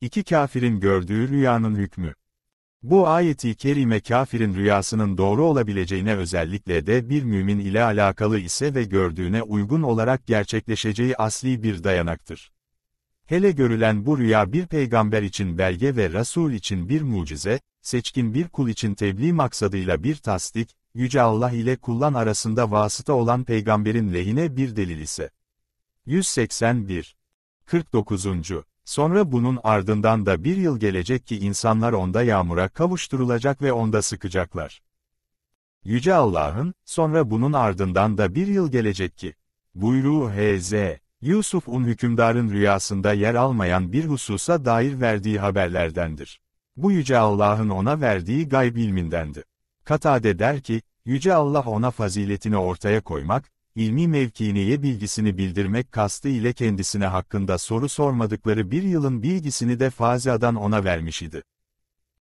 İki kafirin gördüğü rüyanın hükmü. Bu ayeti kerime kafirin rüyasının doğru olabileceğine özellikle de bir mümin ile alakalı ise ve gördüğüne uygun olarak gerçekleşeceği asli bir dayanaktır. Hele görülen bu rüya bir peygamber için belge ve Resul için bir mucize, seçkin bir kul için tebliğ maksadıyla bir tasdik, Yüce Allah ile kullan arasında vasıta olan peygamberin lehine bir delil ise. 181. 49. Sonra bunun ardından da bir yıl gelecek ki insanlar onda yağmura kavuşturulacak ve onda sıkacaklar. Yüce Allah'ın, sonra bunun ardından da bir yıl gelecek ki, buyruğu H.Z. Yusuf'un hükümdarın rüyasında yer almayan bir hususa dair verdiği haberlerdendir. Bu Yüce Allah'ın ona verdiği gayb ilmindendi. Katade der ki, Yüce Allah ona faziletini ortaya koymak, ilmi mevkiniye bilgisini bildirmek kastı ile kendisine hakkında soru sormadıkları bir yılın bilgisini de faziadan ona vermiş idi.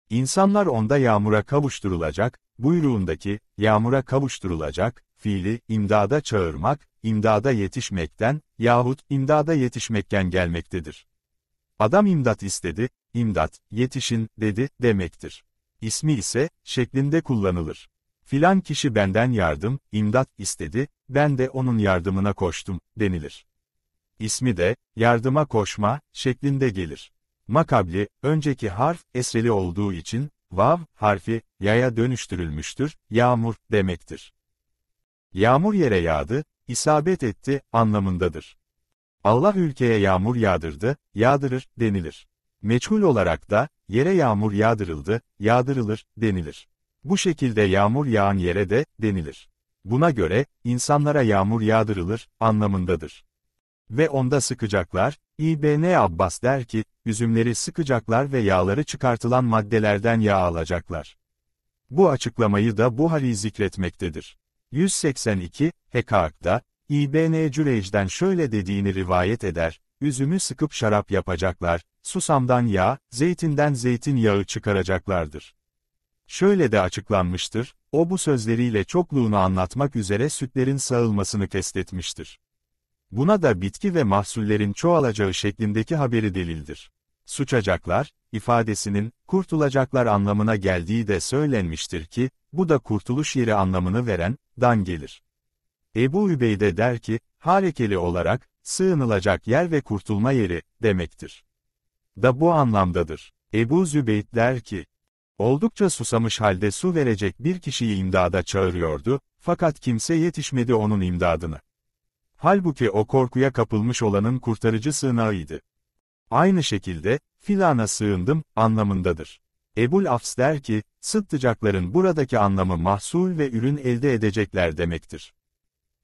İnsanlar onda yağmura kavuşturulacak, buyruğundaki, yağmura kavuşturulacak, fiili, imdada çağırmak, imdada yetişmekten, yahut imdada yetişmekten gelmektedir. Adam imdat istedi, imdat, yetişin, dedi, demektir. İsmi ise, şeklinde kullanılır. Filan kişi benden yardım, imdat istedi, ben de onun yardımına koştum, denilir. İsmi de, yardıma koşma, şeklinde gelir. Makabli, önceki harf, esreli olduğu için, vav, harfi, yaya dönüştürülmüştür, yağmur, demektir. Yağmur yere yağdı, isabet etti, anlamındadır. Allah ülkeye yağmur yağdırdı, yağdırır, denilir. Meçhul olarak da, yere yağmur yağdırıldı, yağdırılır, denilir. Bu şekilde yağmur yağan yere de, denilir. Buna göre, insanlara yağmur yağdırılır, anlamındadır. Ve onda sıkacaklar, İbn Abbas der ki, üzümleri sıkacaklar ve yağları çıkartılan maddelerden yağ alacaklar. Bu açıklamayı da Buhari zikretmektedir. 182, Hekak'ta, İbn Cüreyc'den şöyle dediğini rivayet eder, üzümü sıkıp şarap yapacaklar, susamdan yağ, zeytinden zeytin yağı çıkaracaklardır. Şöyle de açıklanmıştır, o bu sözleriyle çokluğunu anlatmak üzere sütlerin sağılmasını kestetmiştir. Buna da bitki ve mahsullerin çoğalacağı şeklindeki haberi delildir. Suçacaklar, ifadesinin, kurtulacaklar anlamına geldiği de söylenmiştir ki, bu da kurtuluş yeri anlamını veren, dan gelir. Ebu Übeyde der ki, harekeli olarak, sığınılacak yer ve kurtulma yeri, demektir. Da bu anlamdadır. Ebu Zübeyt der ki, Oldukça susamış halde su verecek bir kişiyi imdada çağırıyordu, fakat kimse yetişmedi onun imdadına. Halbuki o korkuya kapılmış olanın kurtarıcı sığınağıydı. Aynı şekilde, filana sığındım, anlamındadır. Ebul Afs der ki, sıttıcakların buradaki anlamı mahsul ve ürün elde edecekler demektir.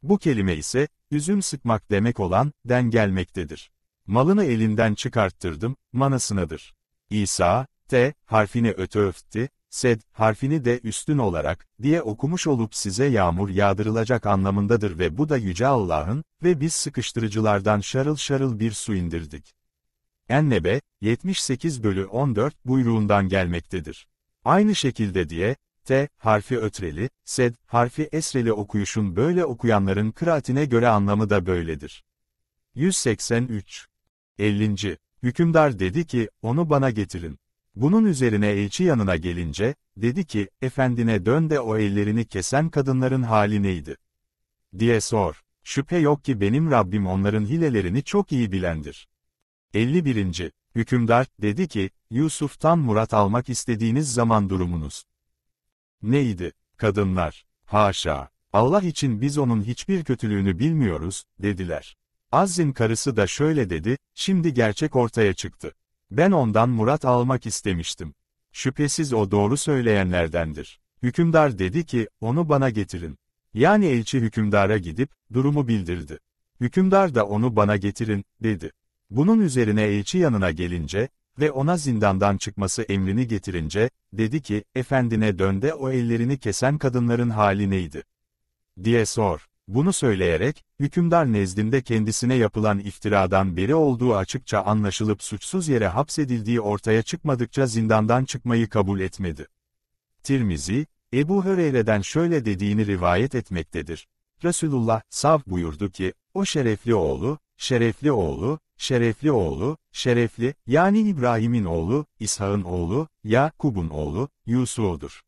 Bu kelime ise, üzüm sıkmak demek olan, den gelmektedir. Malını elinden çıkarttırdım, manasınadır. İsa, T harfini ötöfti, sed harfini de üstün olarak diye okumuş olup size yağmur yağdırılacak anlamındadır ve bu da Yüce Allah'ın ve biz sıkıştırıcılardan şarıl şarıl bir su indirdik. Ennebe, 78 bölü 14 buyruğundan gelmektedir. Aynı şekilde diye, T harfi ötreli, sed harfi esreli okuyuşun böyle okuyanların kıraatine göre anlamı da böyledir. 183. 50. Hükümdar dedi ki, onu bana getirin. Bunun üzerine elçi yanına gelince, dedi ki, efendine dön de o ellerini kesen kadınların hali neydi? diye sor. Şüphe yok ki benim Rabbim onların hilelerini çok iyi bilendir. 51. Hükümdar, dedi ki, Yusuf'tan murat almak istediğiniz zaman durumunuz. Neydi? Kadınlar. Haşa. Allah için biz onun hiçbir kötülüğünü bilmiyoruz, dediler. Azzin karısı da şöyle dedi, şimdi gerçek ortaya çıktı. Ben ondan Murat almak istemiştim. Şüphesiz o doğru söyleyenlerdendir. Hükümdar dedi ki, onu bana getirin. Yani elçi hükümdara gidip, durumu bildirdi. Hükümdar da onu bana getirin, dedi. Bunun üzerine elçi yanına gelince, ve ona zindandan çıkması emrini getirince, dedi ki, efendine dönde o ellerini kesen kadınların hali neydi? diye sor. Bunu söyleyerek, hükümdar nezdinde kendisine yapılan iftiradan beri olduğu açıkça anlaşılıp suçsuz yere hapsedildiği ortaya çıkmadıkça zindandan çıkmayı kabul etmedi. Tirmizi, Ebu Höreyre'den şöyle dediğini rivayet etmektedir. Resulullah, sav buyurdu ki, o şerefli oğlu, şerefli oğlu, şerefli oğlu, şerefli, yani İbrahim'in oğlu, İshak'ın oğlu, Yakub'un oğlu, Yusuf'udur.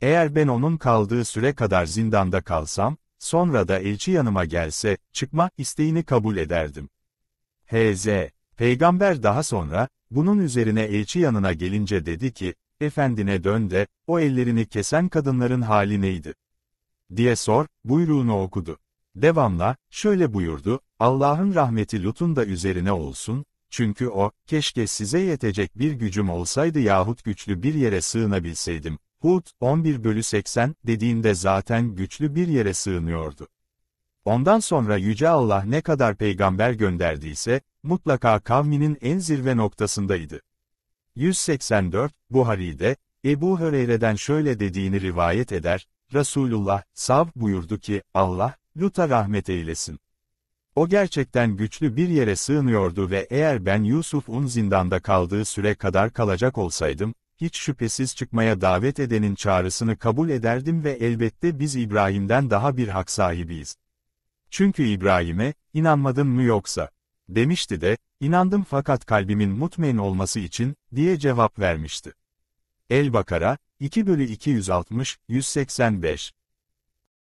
Eğer ben onun kaldığı süre kadar zindanda kalsam, sonra da elçi yanıma gelse, çıkma isteğini kabul ederdim. H.Z. Peygamber daha sonra, bunun üzerine elçi yanına gelince dedi ki, efendine dön de, o ellerini kesen kadınların hali neydi? diye sor, buyruğunu okudu. Devamla, şöyle buyurdu, Allah'ın rahmeti Lut'un da üzerine olsun, çünkü o, keşke size yetecek bir gücüm olsaydı yahut güçlü bir yere sığınabilseydim, Hud, 11 bölü 80 dediğinde zaten güçlü bir yere sığınıyordu. Ondan sonra Yüce Allah ne kadar peygamber gönderdiyse, mutlaka kavminin en zirve noktasındaydı. 184, Buhari'de, Ebu Höreyre'den şöyle dediğini rivayet eder, Resulullah, Sav buyurdu ki, Allah, Lut'a rahmet eylesin. O gerçekten güçlü bir yere sığınıyordu ve eğer ben Yusuf'un zindanda kaldığı süre kadar kalacak olsaydım, hiç şüphesiz çıkmaya davet edenin çağrısını kabul ederdim ve elbette biz İbrahim'den daha bir hak sahibiyiz. Çünkü İbrahim'e, inanmadın mı yoksa? Demişti de, inandım fakat kalbimin mutmain olması için, diye cevap vermişti. El-Bakara, 2 bölü 260, 185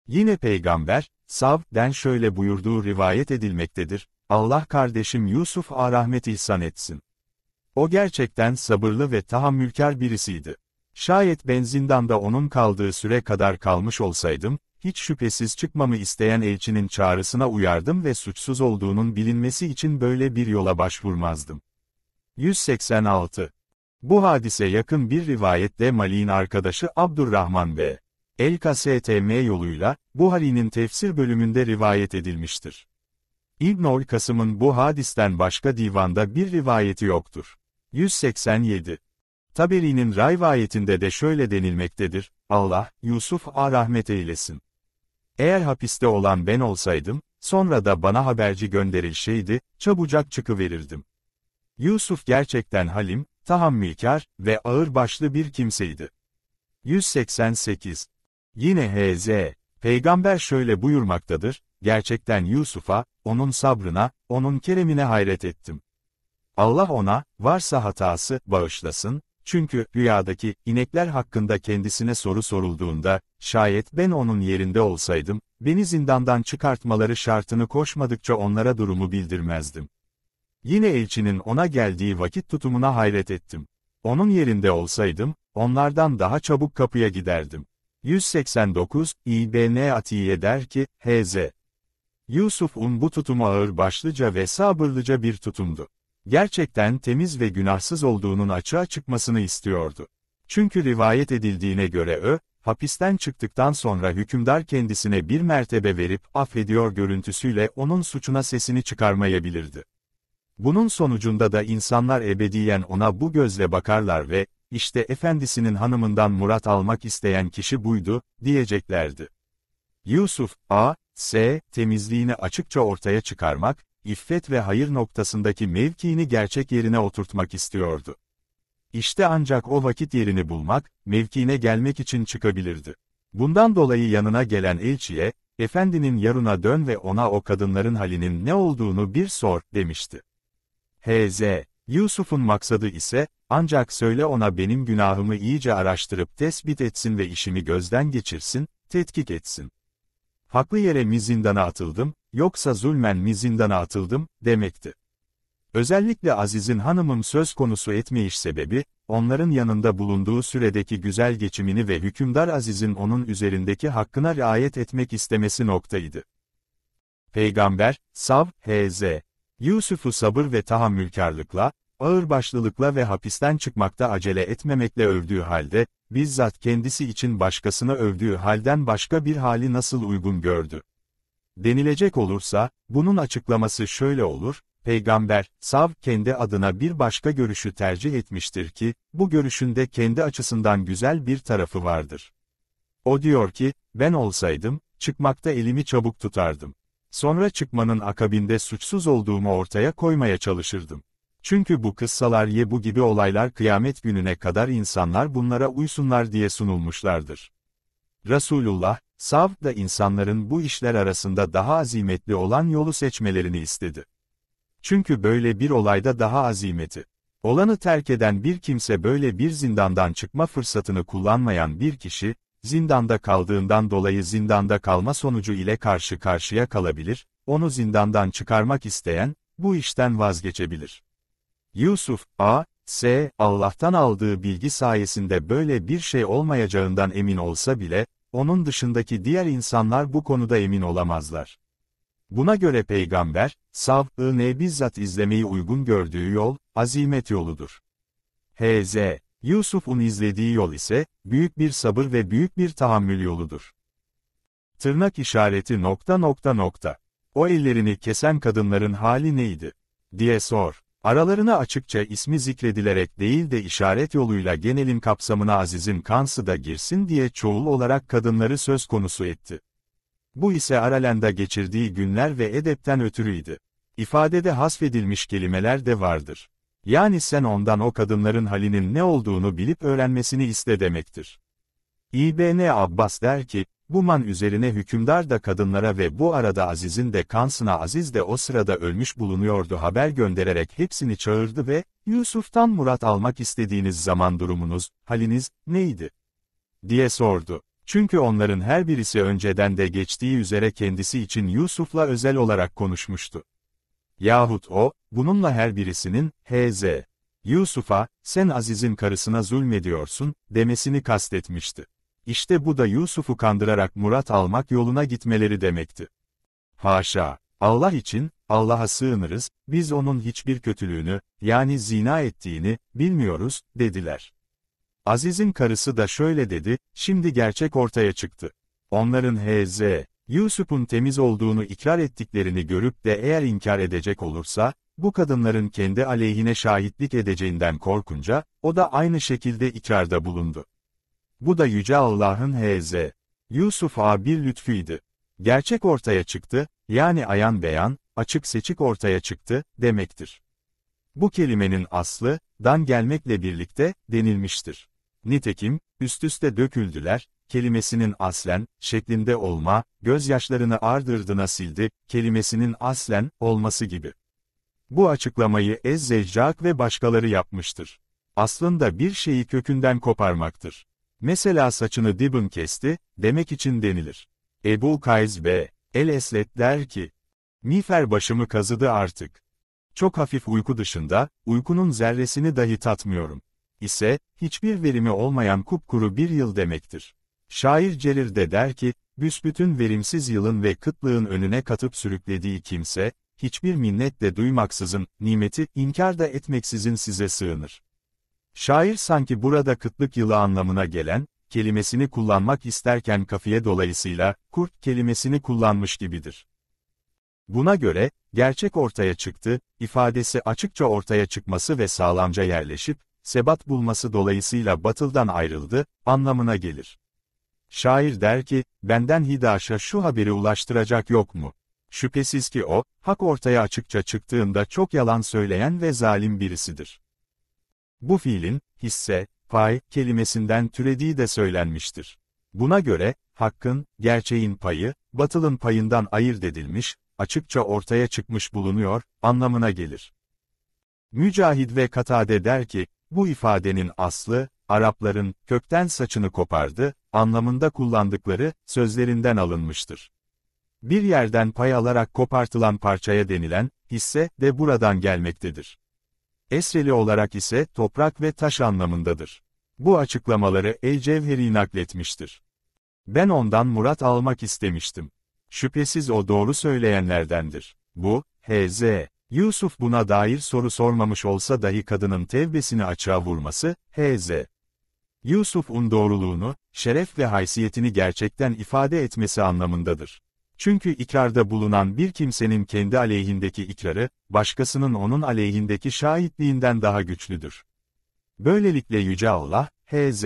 Yine Peygamber, Sav'den şöyle buyurduğu rivayet edilmektedir, Allah kardeşim Yusuf a rahmet ihsan etsin. O gerçekten sabırlı ve tahammülkar birisiydi. Şayet ben zindanda onun kaldığı süre kadar kalmış olsaydım, hiç şüphesiz çıkmamı isteyen elçinin çağrısına uyardım ve suçsuz olduğunun bilinmesi için böyle bir yola başvurmazdım. 186. Bu hadise yakın bir rivayette Mali'nin arkadaşı Abdurrahman B. El-KSTM yoluyla, Buhari'nin tefsir bölümünde rivayet edilmiştir. İbnol Kasım'ın bu hadisten başka divanda bir rivayeti yoktur. 187. Taberi'nin rivayetinde de şöyle denilmektedir, Allah, Yusuf a rahmet eylesin. Eğer hapiste olan ben olsaydım, sonra da bana haberci gönderilseydi, çabucak çıkıverirdim. Yusuf gerçekten halim, tahammülkar ve ağır başlı bir kimseydi. 188. Yine H.Z. Peygamber şöyle buyurmaktadır, gerçekten Yusuf'a, onun sabrına, onun keremine hayret ettim. Allah ona, varsa hatası, bağışlasın, çünkü rüyadaki inekler hakkında kendisine soru sorulduğunda, şayet ben onun yerinde olsaydım, beni zindandan çıkartmaları şartını koşmadıkça onlara durumu bildirmezdim. Yine elçinin ona geldiği vakit tutumuna hayret ettim. Onun yerinde olsaydım, onlardan daha çabuk kapıya giderdim. 189, İbn Atiye der ki, H.Z. Yusuf'un bu tutumu ağır başlıca ve sabırlıca bir tutumdu gerçekten temiz ve günahsız olduğunun açığa çıkmasını istiyordu. Çünkü rivayet edildiğine göre Ö, hapisten çıktıktan sonra hükümdar kendisine bir mertebe verip affediyor görüntüsüyle onun suçuna sesini çıkarmayabilirdi. Bunun sonucunda da insanlar ebediyen ona bu gözle bakarlar ve, işte efendisinin hanımından murat almak isteyen kişi buydu, diyeceklerdi. Yusuf, A, S, temizliğini açıkça ortaya çıkarmak, iffet ve hayır noktasındaki mevkiini gerçek yerine oturtmak istiyordu. İşte ancak o vakit yerini bulmak, mevkiine gelmek için çıkabilirdi. Bundan dolayı yanına gelen elçiye, efendinin yarına dön ve ona o kadınların halinin ne olduğunu bir sor, demişti. H.Z. Yusuf'un maksadı ise, ancak söyle ona benim günahımı iyice araştırıp tespit etsin ve işimi gözden geçirsin, tetkik etsin. Haklı yere mi atıldım, yoksa zulmen mi zindana atıldım, demekti. Özellikle Aziz'in hanımım söz konusu etmeyiş sebebi, onların yanında bulunduğu süredeki güzel geçimini ve hükümdar Aziz'in onun üzerindeki hakkına riayet etmek istemesi noktaydı. Peygamber, Sav, H.Z. Yusuf'u sabır ve tahammülkarlıkla, ağırbaşlılıkla ve hapisten çıkmakta acele etmemekle övdüğü halde, bizzat kendisi için başkasına övdüğü halden başka bir hali nasıl uygun gördü? denilecek olursa, bunun açıklaması şöyle olur, Peygamber, Sav, kendi adına bir başka görüşü tercih etmiştir ki, bu görüşünde kendi açısından güzel bir tarafı vardır. O diyor ki, ben olsaydım, çıkmakta elimi çabuk tutardım. Sonra çıkmanın akabinde suçsuz olduğumu ortaya koymaya çalışırdım. Çünkü bu kıssalar ye bu gibi olaylar kıyamet gününe kadar insanlar bunlara uysunlar diye sunulmuşlardır. Resulullah, Sav da insanların bu işler arasında daha azimetli olan yolu seçmelerini istedi. Çünkü böyle bir olayda daha azimeti. Olanı terk eden bir kimse böyle bir zindandan çıkma fırsatını kullanmayan bir kişi, zindanda kaldığından dolayı zindanda kalma sonucu ile karşı karşıya kalabilir, onu zindandan çıkarmak isteyen, bu işten vazgeçebilir. Yusuf, A. S. Allah'tan aldığı bilgi sayesinde böyle bir şey olmayacağından emin olsa bile, onun dışındaki diğer insanlar bu konuda emin olamazlar. Buna göre peygamber, sav'ı bizzat izlemeyi uygun gördüğü yol, azimet yoludur. H.Z. Yusuf'un izlediği yol ise, büyük bir sabır ve büyük bir tahammül yoludur. Tırnak işareti nokta nokta nokta. O ellerini kesen kadınların hali neydi? diye sor. Aralarına açıkça ismi zikredilerek değil de işaret yoluyla genelin kapsamına Aziz'in kansı da girsin diye çoğul olarak kadınları söz konusu etti. Bu ise Aralen'de geçirdiği günler ve edepten ötürüydü. İfadede hasfedilmiş kelimeler de vardır. Yani sen ondan o kadınların halinin ne olduğunu bilip öğrenmesini iste demektir. İbn Abbas der ki, bu man üzerine hükümdar da kadınlara ve bu arada Aziz'in de kansına Aziz de o sırada ölmüş bulunuyordu haber göndererek hepsini çağırdı ve, Yusuf'tan murat almak istediğiniz zaman durumunuz, haliniz, neydi? diye sordu. Çünkü onların her birisi önceden de geçtiği üzere kendisi için Yusuf'la özel olarak konuşmuştu. Yahut o, bununla her birisinin, H.Z. Yusuf'a, sen Aziz'in karısına zulmediyorsun, demesini kastetmişti. İşte bu da Yusuf'u kandırarak Murat almak yoluna gitmeleri demekti. Haşa! Allah için, Allah'a sığınırız, biz onun hiçbir kötülüğünü, yani zina ettiğini, bilmiyoruz, dediler. Aziz'in karısı da şöyle dedi, şimdi gerçek ortaya çıktı. Onların H.Z. Yusuf'un temiz olduğunu ikrar ettiklerini görüp de eğer inkar edecek olursa, bu kadınların kendi aleyhine şahitlik edeceğinden korkunca, o da aynı şekilde ikrarda bulundu. Bu da Yüce Allah'ın H.Z. Yusuf A1 lütfuydu. Gerçek ortaya çıktı, yani ayan beyan, açık seçik ortaya çıktı, demektir. Bu kelimenin aslı, dan gelmekle birlikte, denilmiştir. Nitekim, üst üste döküldüler, kelimesinin aslen, şeklinde olma, gözyaşlarını ardırdına sildi, kelimesinin aslen, olması gibi. Bu açıklamayı Ez Zeccak ve başkaları yapmıştır. Aslında bir şeyi kökünden koparmaktır. Mesela saçını dibin kesti, demek için denilir. Ebu Kays ve El Eslet der ki, Mifer başımı kazıdı artık. Çok hafif uyku dışında, uykunun zerresini dahi tatmıyorum. İse, hiçbir verimi olmayan kupkuru bir yıl demektir. Şair Celir de der ki, büsbütün verimsiz yılın ve kıtlığın önüne katıp sürüklediği kimse, hiçbir minnet de duymaksızın, nimeti inkar da etmeksizin size sığınır. Şair sanki burada kıtlık yılı anlamına gelen, kelimesini kullanmak isterken kafiye dolayısıyla, kurt kelimesini kullanmış gibidir. Buna göre, gerçek ortaya çıktı, ifadesi açıkça ortaya çıkması ve sağlamca yerleşip, sebat bulması dolayısıyla batıldan ayrıldı, anlamına gelir. Şair der ki, benden Hidaş'a şu haberi ulaştıracak yok mu? Şüphesiz ki o, hak ortaya açıkça çıktığında çok yalan söyleyen ve zalim birisidir. Bu fiilin, hisse, pay kelimesinden türediği de söylenmiştir. Buna göre, hakkın, gerçeğin payı, batılın payından ayırt edilmiş, açıkça ortaya çıkmış bulunuyor, anlamına gelir. Mücahid ve Katade der ki, bu ifadenin aslı, Arapların kökten saçını kopardı, anlamında kullandıkları, sözlerinden alınmıştır. Bir yerden pay alarak kopartılan parçaya denilen, hisse de buradan gelmektedir. Esreli olarak ise toprak ve taş anlamındadır. Bu açıklamaları El-Cevheri nakletmiştir. Ben ondan murat almak istemiştim. Şüphesiz o doğru söyleyenlerdendir. Bu, H.Z. Yusuf buna dair soru sormamış olsa dahi kadının tevbesini açığa vurması, H.Z. Yusuf'un doğruluğunu, şeref ve haysiyetini gerçekten ifade etmesi anlamındadır. Çünkü ikrarda bulunan bir kimsenin kendi aleyhindeki ikrarı, başkasının onun aleyhindeki şahitliğinden daha güçlüdür. Böylelikle Yüce Allah, H.Z.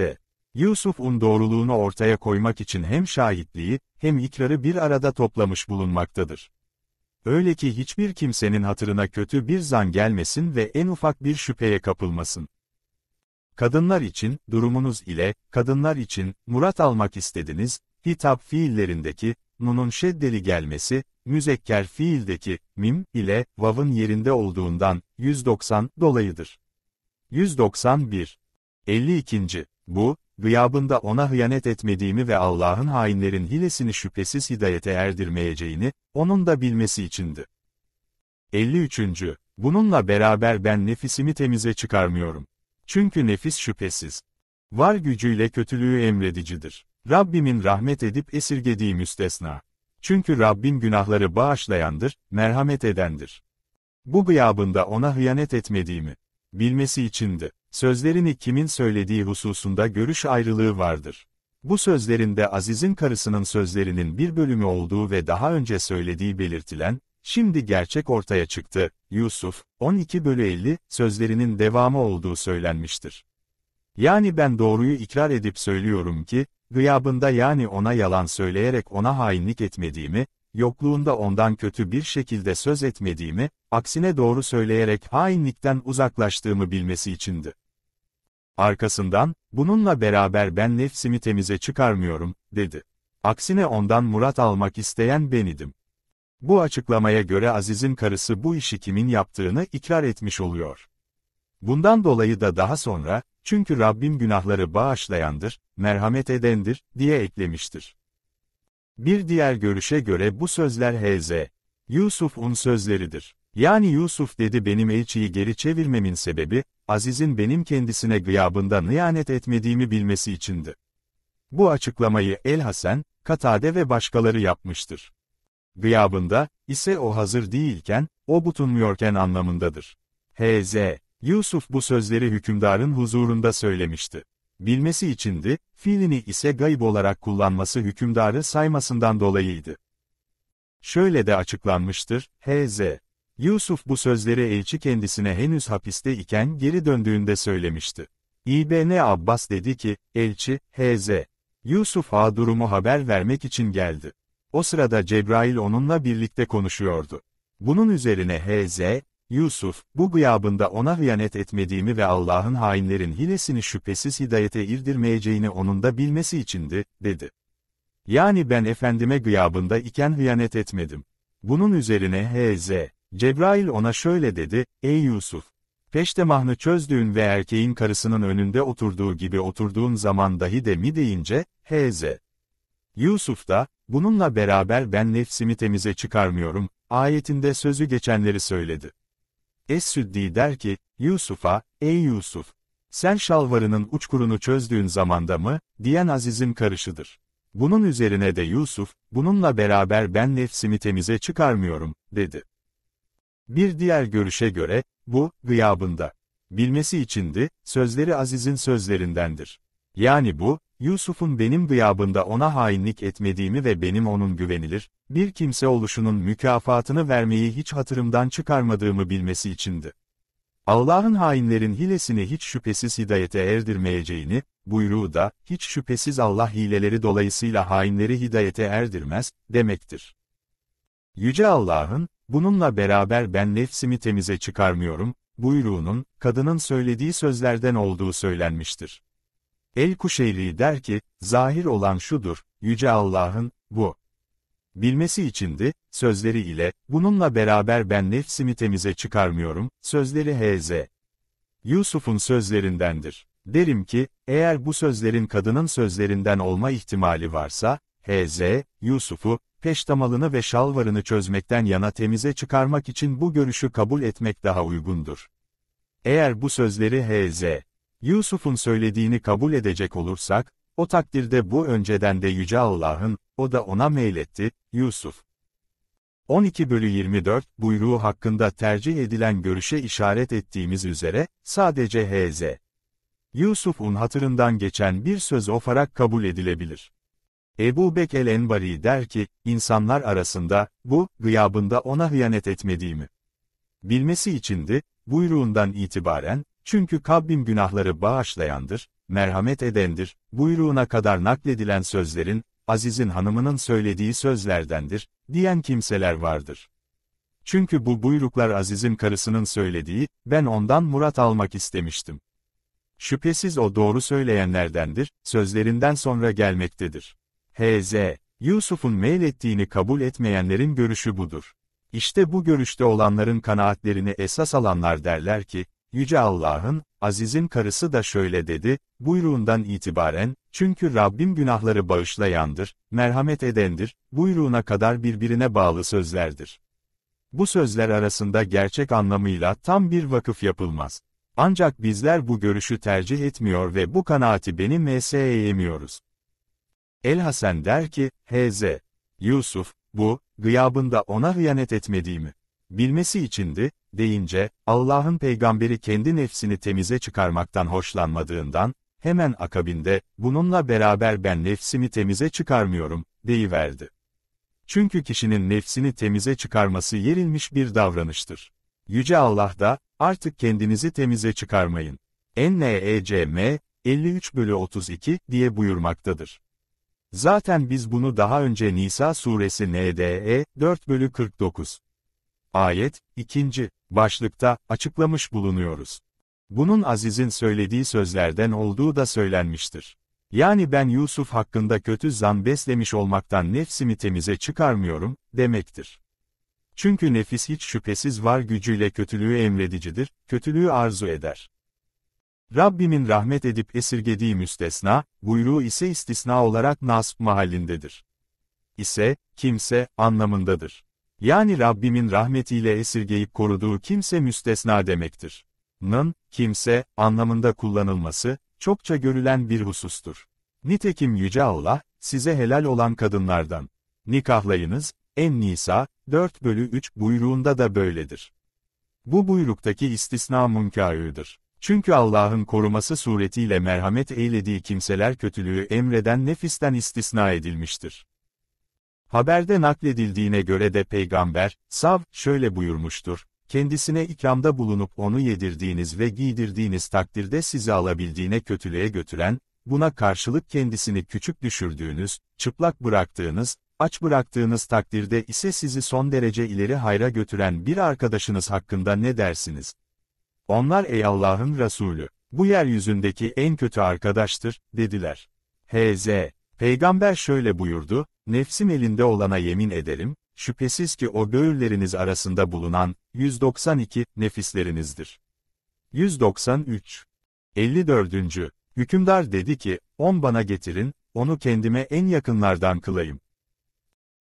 Yusuf'un doğruluğunu ortaya koymak için hem şahitliği, hem ikrarı bir arada toplamış bulunmaktadır. Öyle ki hiçbir kimsenin hatırına kötü bir zan gelmesin ve en ufak bir şüpheye kapılmasın. Kadınlar için, durumunuz ile, kadınlar için, murat almak istediniz, hitap fiillerindeki, nunun şeddeli gelmesi, müzekker fiildeki mim ile vav'ın yerinde olduğundan 190 dolayıdır. 191. 52. Bu, gıyabında ona hıyanet etmediğimi ve Allah'ın hainlerin hilesini şüphesiz hidayete erdirmeyeceğini, onun da bilmesi içindi. 53. Bununla beraber ben nefisimi temize çıkarmıyorum. Çünkü nefis şüphesiz. Var gücüyle kötülüğü emredicidir. Rabbimin rahmet edip esirgediği müstesna. Çünkü Rabbim günahları bağışlayandır, merhamet edendir. Bu gıyabında ona hıyanet etmediğimi bilmesi içindi. Sözlerini kimin söylediği hususunda görüş ayrılığı vardır. Bu sözlerinde Aziz'in karısının sözlerinin bir bölümü olduğu ve daha önce söylediği belirtilen, şimdi gerçek ortaya çıktı, Yusuf, 12 bölü 50, sözlerinin devamı olduğu söylenmiştir. Yani ben doğruyu ikrar edip söylüyorum ki, Gıyabında yani ona yalan söyleyerek ona hainlik etmediğimi, yokluğunda ondan kötü bir şekilde söz etmediğimi, aksine doğru söyleyerek hainlikten uzaklaştığımı bilmesi içindi. Arkasından, bununla beraber ben nefsimi temize çıkarmıyorum, dedi. Aksine ondan murat almak isteyen benidim. Bu açıklamaya göre Aziz'in karısı bu işi kimin yaptığını ikrar etmiş oluyor. Bundan dolayı da daha sonra, çünkü Rabbim günahları bağışlayandır, merhamet edendir, diye eklemiştir. Bir diğer görüşe göre bu sözler H.Z. Yusuf'un sözleridir. Yani Yusuf dedi benim elçiyi geri çevirmemin sebebi, Aziz'in benim kendisine gıyabında nıyanet etmediğimi bilmesi içindi. Bu açıklamayı El Hasan, Katade ve başkaları yapmıştır. Gıyabında, ise o hazır değilken, o butunmuyorken anlamındadır. H.Z. Yusuf bu sözleri hükümdarın huzurunda söylemişti. Bilmesi içindi, fiilini ise gayb olarak kullanması hükümdarı saymasından dolayıydı. Şöyle de açıklanmıştır, H.Z. Yusuf bu sözleri elçi kendisine henüz hapiste iken geri döndüğünde söylemişti. İbn Abbas dedi ki, elçi, H.Z. Yusuf'a durumu haber vermek için geldi. O sırada Cebrail onunla birlikte konuşuyordu. Bunun üzerine H.Z. Yusuf, bu gıyabında ona hıyanet etmediğimi ve Allah'ın hainlerin hilesini şüphesiz hidayete irdirmeyeceğini onun da bilmesi içindi, dedi. Yani ben efendime gıyabında iken hıyanet etmedim. Bunun üzerine H.Z. Cebrail ona şöyle dedi, Ey Yusuf! Peştemahnı çözdüğün ve erkeğin karısının önünde oturduğu gibi oturduğun zaman dahi de mi deyince, H.Z. Yusuf da, bununla beraber ben nefsimi temize çıkarmıyorum, ayetinde sözü geçenleri söyledi. Es-Süddi der ki, Yusuf'a, ey Yusuf! Sen şalvarının uçkurunu çözdüğün zamanda mı, diyen azizim karışıdır. Bunun üzerine de Yusuf, bununla beraber ben nefsimi temize çıkarmıyorum, dedi. Bir diğer görüşe göre, bu, gıyabında. Bilmesi içindi, sözleri azizin sözlerindendir. Yani bu, Yusuf'un benim gıyabında ona hainlik etmediğimi ve benim onun güvenilir, bir kimse oluşunun mükafatını vermeyi hiç hatırımdan çıkarmadığımı bilmesi içindi. Allah'ın hainlerin hilesini hiç şüphesiz hidayete erdirmeyeceğini, buyruğu da, hiç şüphesiz Allah hileleri dolayısıyla hainleri hidayete erdirmez, demektir. Yüce Allah'ın, bununla beraber ben nefsimi temize çıkarmıyorum, buyruğunun, kadının söylediği sözlerden olduğu söylenmiştir. El-Kuşeyli der ki, zahir olan şudur, Yüce Allah'ın, bu. Bilmesi içindi, sözleri ile, bununla beraber ben nefsimi temize çıkarmıyorum, sözleri H.Z. Yusuf'un sözlerindendir. Derim ki, eğer bu sözlerin kadının sözlerinden olma ihtimali varsa, H.Z. Yusuf'u, peştamalını ve şalvarını çözmekten yana temize çıkarmak için bu görüşü kabul etmek daha uygundur. Eğer bu sözleri H.Z. Yusuf'un söylediğini kabul edecek olursak, o takdirde bu önceden de Yüce Allah'ın, o da ona meyletti, Yusuf. 12 bölü 24 buyruğu hakkında tercih edilen görüşe işaret ettiğimiz üzere, sadece H.Z. Yusuf'un hatırından geçen bir söz ofarak kabul edilebilir. Ebu Bek el-Enbari der ki, insanlar arasında, bu, gıyabında ona hıyanet etmediğimi. Bilmesi içindi, buyruğundan itibaren, çünkü Kabbim günahları bağışlayandır, merhamet edendir, buyruğuna kadar nakledilen sözlerin, Aziz'in hanımının söylediği sözlerdendir, diyen kimseler vardır. Çünkü bu buyruklar Aziz'in karısının söylediği, ben ondan murat almak istemiştim. Şüphesiz o doğru söyleyenlerdendir, sözlerinden sonra gelmektedir. H.Z. Yusuf'un meylettiğini kabul etmeyenlerin görüşü budur. İşte bu görüşte olanların kanaatlerini esas alanlar derler ki, Yüce Allah'ın, Aziz'in karısı da şöyle dedi, buyruğundan itibaren, çünkü Rabbim günahları bağışlayandır, merhamet edendir, buyruğuna kadar birbirine bağlı sözlerdir. Bu sözler arasında gerçek anlamıyla tam bir vakıf yapılmaz. Ancak bizler bu görüşü tercih etmiyor ve bu kanaati beni MSE'yemiyoruz. El-Hasan der ki, H.Z. Yusuf, bu, gıyabında ona hıyanet etmediğimi bilmesi içindi, deyince, Allah'ın peygamberi kendi nefsini temize çıkarmaktan hoşlanmadığından, hemen akabinde, bununla beraber ben nefsimi temize çıkarmıyorum, deyiverdi. Çünkü kişinin nefsini temize çıkarması yerilmiş bir davranıştır. Yüce Allah da, artık kendinizi temize çıkarmayın. N.E.C.M. 53 bölü 32 diye buyurmaktadır. Zaten biz bunu daha önce Nisa suresi NDE 4 bölü 49 ayet, ikinci başlıkta açıklamış bulunuyoruz. Bunun Aziz'in söylediği sözlerden olduğu da söylenmiştir. Yani ben Yusuf hakkında kötü zan beslemiş olmaktan nefsimi temize çıkarmıyorum, demektir. Çünkü nefis hiç şüphesiz var gücüyle kötülüğü emredicidir, kötülüğü arzu eder. Rabbimin rahmet edip esirgediği müstesna, buyruğu ise istisna olarak nasp mahallindedir. İse, kimse, anlamındadır. Yani Rabbimin rahmetiyle esirgeyip koruduğu kimse müstesna demektir. Nın, kimse, anlamında kullanılması, çokça görülen bir husustur. Nitekim Yüce Allah, size helal olan kadınlardan, nikahlayınız, En Nisa, 4 bölü 3 buyruğunda da böyledir. Bu buyruktaki istisna münkârıdır. Çünkü Allah'ın koruması suretiyle merhamet eylediği kimseler kötülüğü emreden nefisten istisna edilmiştir. Haberde nakledildiğine göre de Peygamber, Sav, şöyle buyurmuştur. Kendisine ikramda bulunup onu yedirdiğiniz ve giydirdiğiniz takdirde sizi alabildiğine kötülüğe götüren, buna karşılık kendisini küçük düşürdüğünüz, çıplak bıraktığınız, aç bıraktığınız takdirde ise sizi son derece ileri hayra götüren bir arkadaşınız hakkında ne dersiniz? Onlar ey Allah'ın Resulü, bu yeryüzündeki en kötü arkadaştır, dediler. H.Z. Peygamber şöyle buyurdu, Nefsim elinde olana yemin ederim, şüphesiz ki o böğürleriniz arasında bulunan, 192, nefislerinizdir. 193. 54. Hükümdar dedi ki, on bana getirin, onu kendime en yakınlardan kılayım.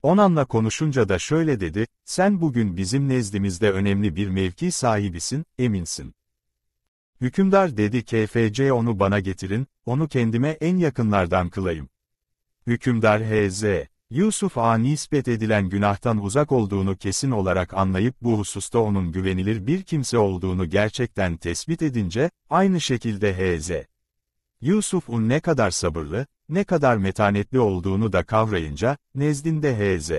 Onanla konuşunca da şöyle dedi, sen bugün bizim nezdimizde önemli bir mevki sahibisin, eminsin. Hükümdar dedi KFC onu bana getirin, onu kendime en yakınlardan kılayım. Hükümdar HZ. Yusuf Yusuf'a nispet edilen günahtan uzak olduğunu kesin olarak anlayıp bu hususta onun güvenilir bir kimse olduğunu gerçekten tespit edince, aynı şekilde H.Z. Yusuf'un ne kadar sabırlı, ne kadar metanetli olduğunu da kavrayınca, nezdinde H.Z.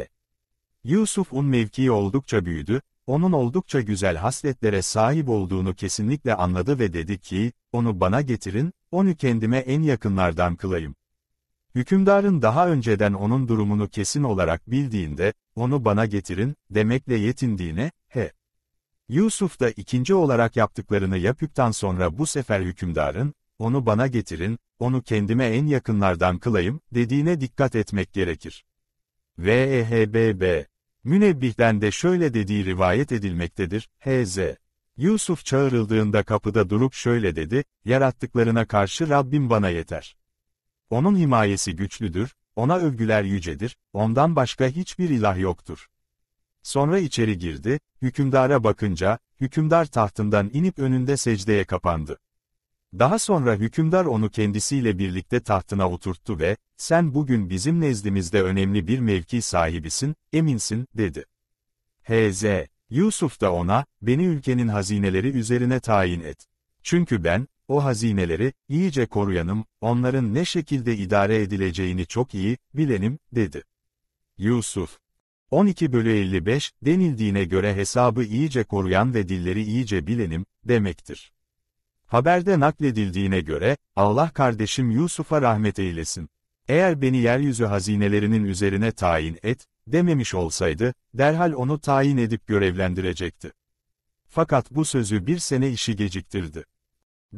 Yusuf'un mevkii oldukça büyüdü, onun oldukça güzel hasletlere sahip olduğunu kesinlikle anladı ve dedi ki, onu bana getirin, onu kendime en yakınlardan kılayım. Hükümdarın daha önceden onun durumunu kesin olarak bildiğinde, onu bana getirin, demekle yetindiğine, he. Yusuf da ikinci olarak yaptıklarını yapıptan sonra bu sefer hükümdarın, onu bana getirin, onu kendime en yakınlardan kılayım, dediğine dikkat etmek gerekir. VEHBB Münebbih'den de şöyle dediği rivayet edilmektedir, H.Z. Yusuf çağırıldığında kapıda durup şöyle dedi, yarattıklarına karşı Rabbim bana yeter. Onun himayesi güçlüdür, ona övgüler yücedir, ondan başka hiçbir ilah yoktur. Sonra içeri girdi, hükümdara bakınca, hükümdar tahtından inip önünde secdeye kapandı. Daha sonra hükümdar onu kendisiyle birlikte tahtına oturttu ve, sen bugün bizim nezdimizde önemli bir mevki sahibisin, eminsin, dedi. H.Z. Yusuf da ona, beni ülkenin hazineleri üzerine tayin et. Çünkü ben, o hazineleri, iyice koruyanım, onların ne şekilde idare edileceğini çok iyi, bilenim, dedi. Yusuf 12 bölü 55, denildiğine göre hesabı iyice koruyan ve dilleri iyice bilenim, demektir. Haberde nakledildiğine göre, Allah kardeşim Yusuf'a rahmet eylesin. Eğer beni yeryüzü hazinelerinin üzerine tayin et, dememiş olsaydı, derhal onu tayin edip görevlendirecekti. Fakat bu sözü bir sene işi geciktirdi.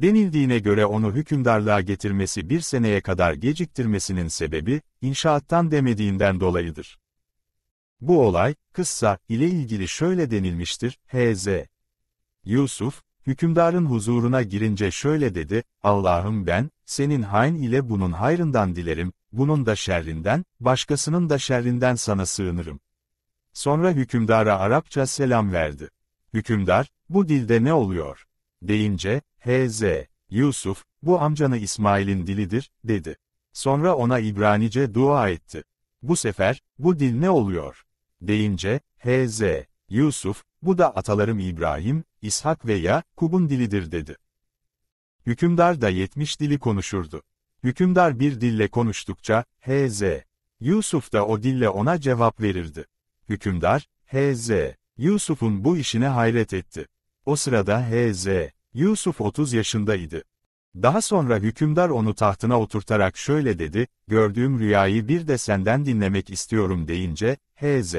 Denildiğine göre onu hükümdarlığa getirmesi bir seneye kadar geciktirmesinin sebebi, inşaattan demediğinden dolayıdır. Bu olay, kıssa ile ilgili şöyle denilmiştir, H.Z. Yusuf, hükümdarın huzuruna girince şöyle dedi, Allah'ım ben, senin hayn ile bunun hayrından dilerim, bunun da şerrinden, başkasının da şerrinden sana sığınırım. Sonra hükümdara Arapça selam verdi. Hükümdar, bu dilde ne oluyor? deyince, H.Z. Yusuf, bu amcanı İsmail'in dilidir, dedi. Sonra ona İbranice dua etti. Bu sefer, bu dil ne oluyor? deyince, H.Z. Yusuf, bu da atalarım İbrahim, İshak ve Yakub'un dilidir dedi. Hükümdar da yetmiş dili konuşurdu. Hükümdar bir dille konuştukça, H.Z. Yusuf da o dille ona cevap verirdi. Hükümdar, H.Z. Yusuf'un bu işine hayret etti. O sırada H.Z. Yusuf 30 yaşındaydı. Daha sonra hükümdar onu tahtına oturtarak şöyle dedi, gördüğüm rüyayı bir de senden dinlemek istiyorum deyince, H.Z.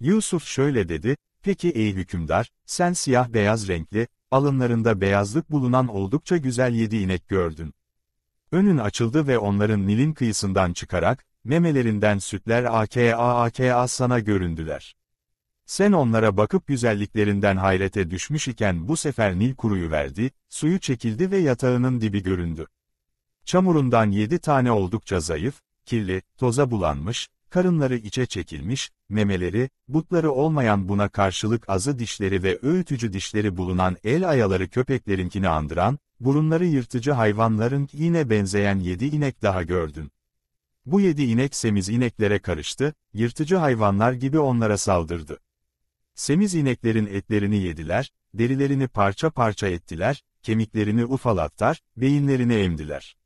Yusuf şöyle dedi, peki ey hükümdar, sen siyah beyaz renkli, alınlarında beyazlık bulunan oldukça güzel yedi inek gördün. Önün açıldı ve onların Nil'in kıyısından çıkarak, memelerinden sütler aka aka sana göründüler. Sen onlara bakıp güzelliklerinden hayrete düşmüş iken bu sefer Nil kuruyu verdi, suyu çekildi ve yatağının dibi göründü. Çamurundan yedi tane oldukça zayıf, kirli, toza bulanmış, karınları içe çekilmiş, memeleri, butları olmayan buna karşılık azı dişleri ve öğütücü dişleri bulunan el ayaları köpeklerinkini andıran, burunları yırtıcı hayvanların yine benzeyen yedi inek daha gördüm. Bu yedi inek semiz ineklere karıştı, yırtıcı hayvanlar gibi onlara saldırdı. Semiz ineklerin etlerini yediler, derilerini parça parça ettiler, kemiklerini ufalattılar, beyinlerini emdiler.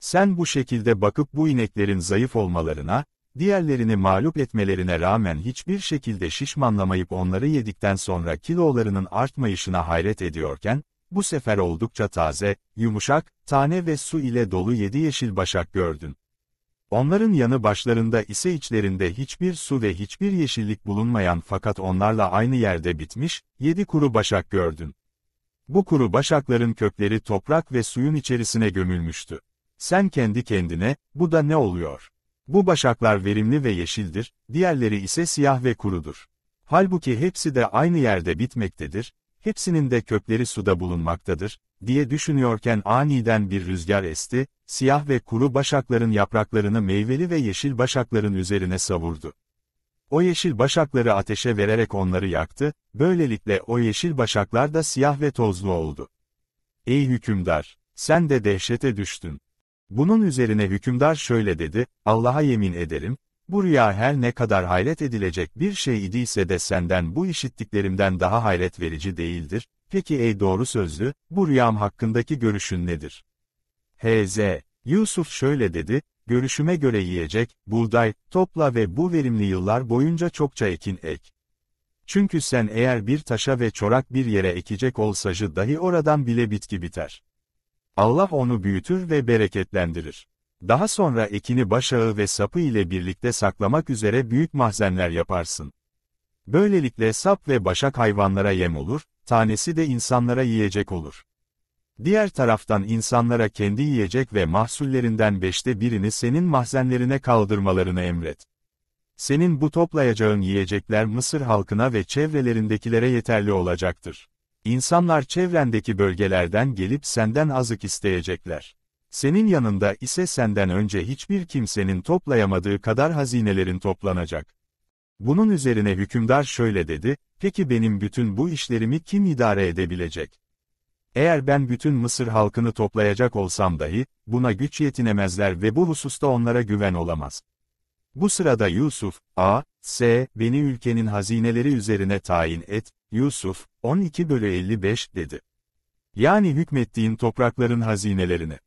Sen bu şekilde bakıp bu ineklerin zayıf olmalarına, diğerlerini mağlup etmelerine rağmen hiçbir şekilde şişmanlamayıp onları yedikten sonra kilolarının artmayışına hayret ediyorken, bu sefer oldukça taze, yumuşak, tane ve su ile dolu yedi yeşil başak gördün. Onların yanı başlarında ise içlerinde hiçbir su ve hiçbir yeşillik bulunmayan fakat onlarla aynı yerde bitmiş, yedi kuru başak gördün. Bu kuru başakların kökleri toprak ve suyun içerisine gömülmüştü. Sen kendi kendine, bu da ne oluyor? Bu başaklar verimli ve yeşildir, diğerleri ise siyah ve kurudur. Halbuki hepsi de aynı yerde bitmektedir, hepsinin de kökleri suda bulunmaktadır, diye düşünüyorken aniden bir rüzgar esti, siyah ve kuru başakların yapraklarını meyveli ve yeşil başakların üzerine savurdu. O yeşil başakları ateşe vererek onları yaktı, böylelikle o yeşil başaklar da siyah ve tozlu oldu. Ey hükümdar! Sen de dehşete düştün. Bunun üzerine hükümdar şöyle dedi, Allah'a yemin ederim, bu rüya her ne kadar hayret edilecek bir şey idiyse de senden bu işittiklerimden daha hayret verici değildir. Peki ey doğru sözlü, bu rüyam hakkındaki görüşün nedir? H.Z. Yusuf şöyle dedi, görüşüme göre yiyecek, buğday, topla ve bu verimli yıllar boyunca çokça ekin ek. Çünkü sen eğer bir taşa ve çorak bir yere ekecek olsacı dahi oradan bile bitki biter. Allah onu büyütür ve bereketlendirir. Daha sonra ekini başağı ve sapı ile birlikte saklamak üzere büyük mahzenler yaparsın. Böylelikle sap ve başak hayvanlara yem olur, tanesi de insanlara yiyecek olur. Diğer taraftan insanlara kendi yiyecek ve mahsullerinden beşte birini senin mahzenlerine kaldırmalarını emret. Senin bu toplayacağın yiyecekler Mısır halkına ve çevrelerindekilere yeterli olacaktır. İnsanlar çevrendeki bölgelerden gelip senden azık isteyecekler. Senin yanında ise senden önce hiçbir kimsenin toplayamadığı kadar hazinelerin toplanacak. Bunun üzerine hükümdar şöyle dedi, peki benim bütün bu işlerimi kim idare edebilecek? Eğer ben bütün Mısır halkını toplayacak olsam dahi, buna güç yetinemezler ve bu hususta onlara güven olamaz. Bu sırada Yusuf, A, S, beni ülkenin hazineleri üzerine tayin et, Yusuf, 12 bölü 55, dedi. Yani hükmettiğin toprakların hazinelerini.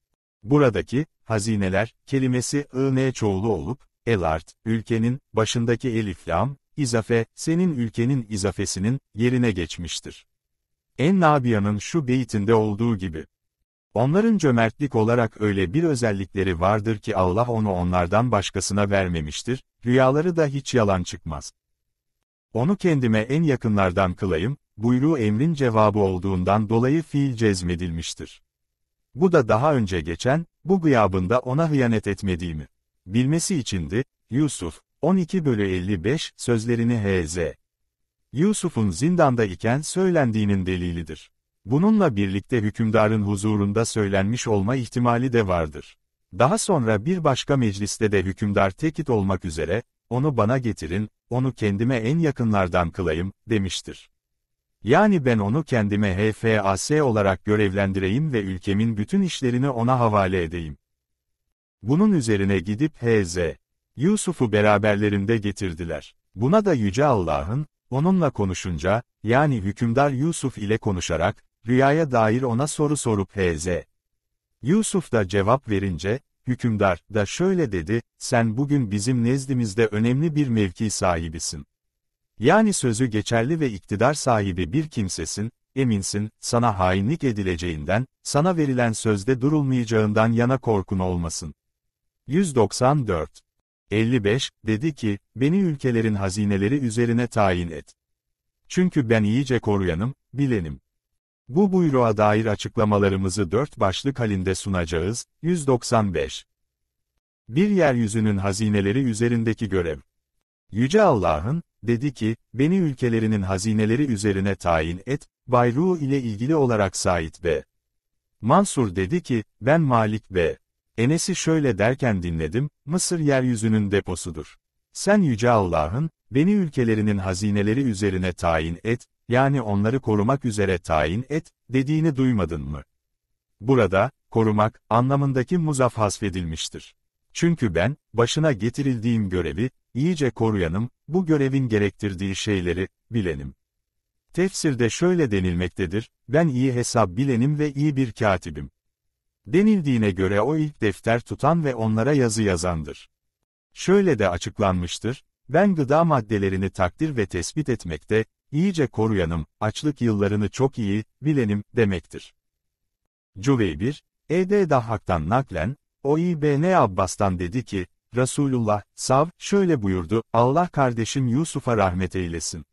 Buradaki, hazineler, kelimesi ın çoğulu olup, elart, ülkenin, başındaki eliflam, izafe, senin ülkenin izafesinin, yerine geçmiştir. En Nabiya'nın şu beytinde olduğu gibi. Onların cömertlik olarak öyle bir özellikleri vardır ki Allah onu onlardan başkasına vermemiştir, rüyaları da hiç yalan çıkmaz. Onu kendime en yakınlardan kılayım, buyruğu emrin cevabı olduğundan dolayı fiil cezmedilmiştir. Bu da daha önce geçen, bu gıyabında ona hıyanet etmediğimi bilmesi içindi, Yusuf, 12 bölü 55 sözlerini H.Z. Yusuf'un zindanda iken söylendiğinin delilidir. Bununla birlikte hükümdarın huzurunda söylenmiş olma ihtimali de vardır. Daha sonra bir başka mecliste de hükümdar tekit olmak üzere, onu bana getirin, onu kendime en yakınlardan kılayım, demiştir. Yani ben onu kendime HFAS olarak görevlendireyim ve ülkemin bütün işlerini ona havale edeyim. Bunun üzerine gidip HZ, Yusuf'u beraberlerinde getirdiler. Buna da Yüce Allah'ın, onunla konuşunca, yani hükümdar Yusuf ile konuşarak, rüyaya dair ona soru sorup HZ. Yusuf da cevap verince, hükümdar da şöyle dedi, sen bugün bizim nezdimizde önemli bir mevki sahibisin. Yani sözü geçerli ve iktidar sahibi bir kimsesin, eminsin, sana hainlik edileceğinden, sana verilen sözde durulmayacağından yana korkun olmasın. 194. 55, dedi ki, beni ülkelerin hazineleri üzerine tayin et. Çünkü ben iyice koruyanım, bilenim. Bu buyruğa dair açıklamalarımızı dört başlık halinde sunacağız. 195. Bir yeryüzünün hazineleri üzerindeki görev. Yüce Allah'ın, dedi ki, beni ülkelerinin hazineleri üzerine tayin et, Bayru ile ilgili olarak Said ve Mansur dedi ki, ben Malik ve Enes'i şöyle derken dinledim, Mısır yeryüzünün deposudur. Sen Yüce Allah'ın, beni ülkelerinin hazineleri üzerine tayin et, yani onları korumak üzere tayin et, dediğini duymadın mı? Burada, korumak, anlamındaki muzaf hasfedilmiştir. Çünkü ben, başına getirildiğim görevi, iyice koruyanım, bu görevin gerektirdiği şeyleri, bilenim. Tefsirde şöyle denilmektedir, ben iyi hesap bilenim ve iyi bir katibim. Denildiğine göre o ilk defter tutan ve onlara yazı yazandır. Şöyle de açıklanmıştır, ben gıda maddelerini takdir ve tespit etmekte, iyice koruyanım, açlık yıllarını çok iyi, bilenim, demektir. Cüveybir, E.D. Dahhak'tan naklen, o İbn Abbas'tan dedi ki, Resulullah, sav, şöyle buyurdu, Allah kardeşim Yusuf'a rahmet eylesin.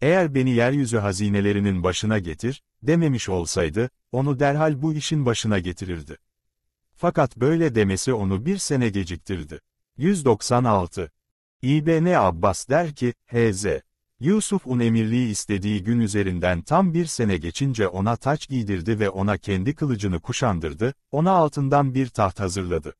Eğer beni yeryüzü hazinelerinin başına getir, dememiş olsaydı, onu derhal bu işin başına getirirdi. Fakat böyle demesi onu bir sene geciktirdi. 196. İbn Abbas der ki, H.Z. Yusuf'un emirliği istediği gün üzerinden tam bir sene geçince ona taç giydirdi ve ona kendi kılıcını kuşandırdı, ona altından bir taht hazırladı.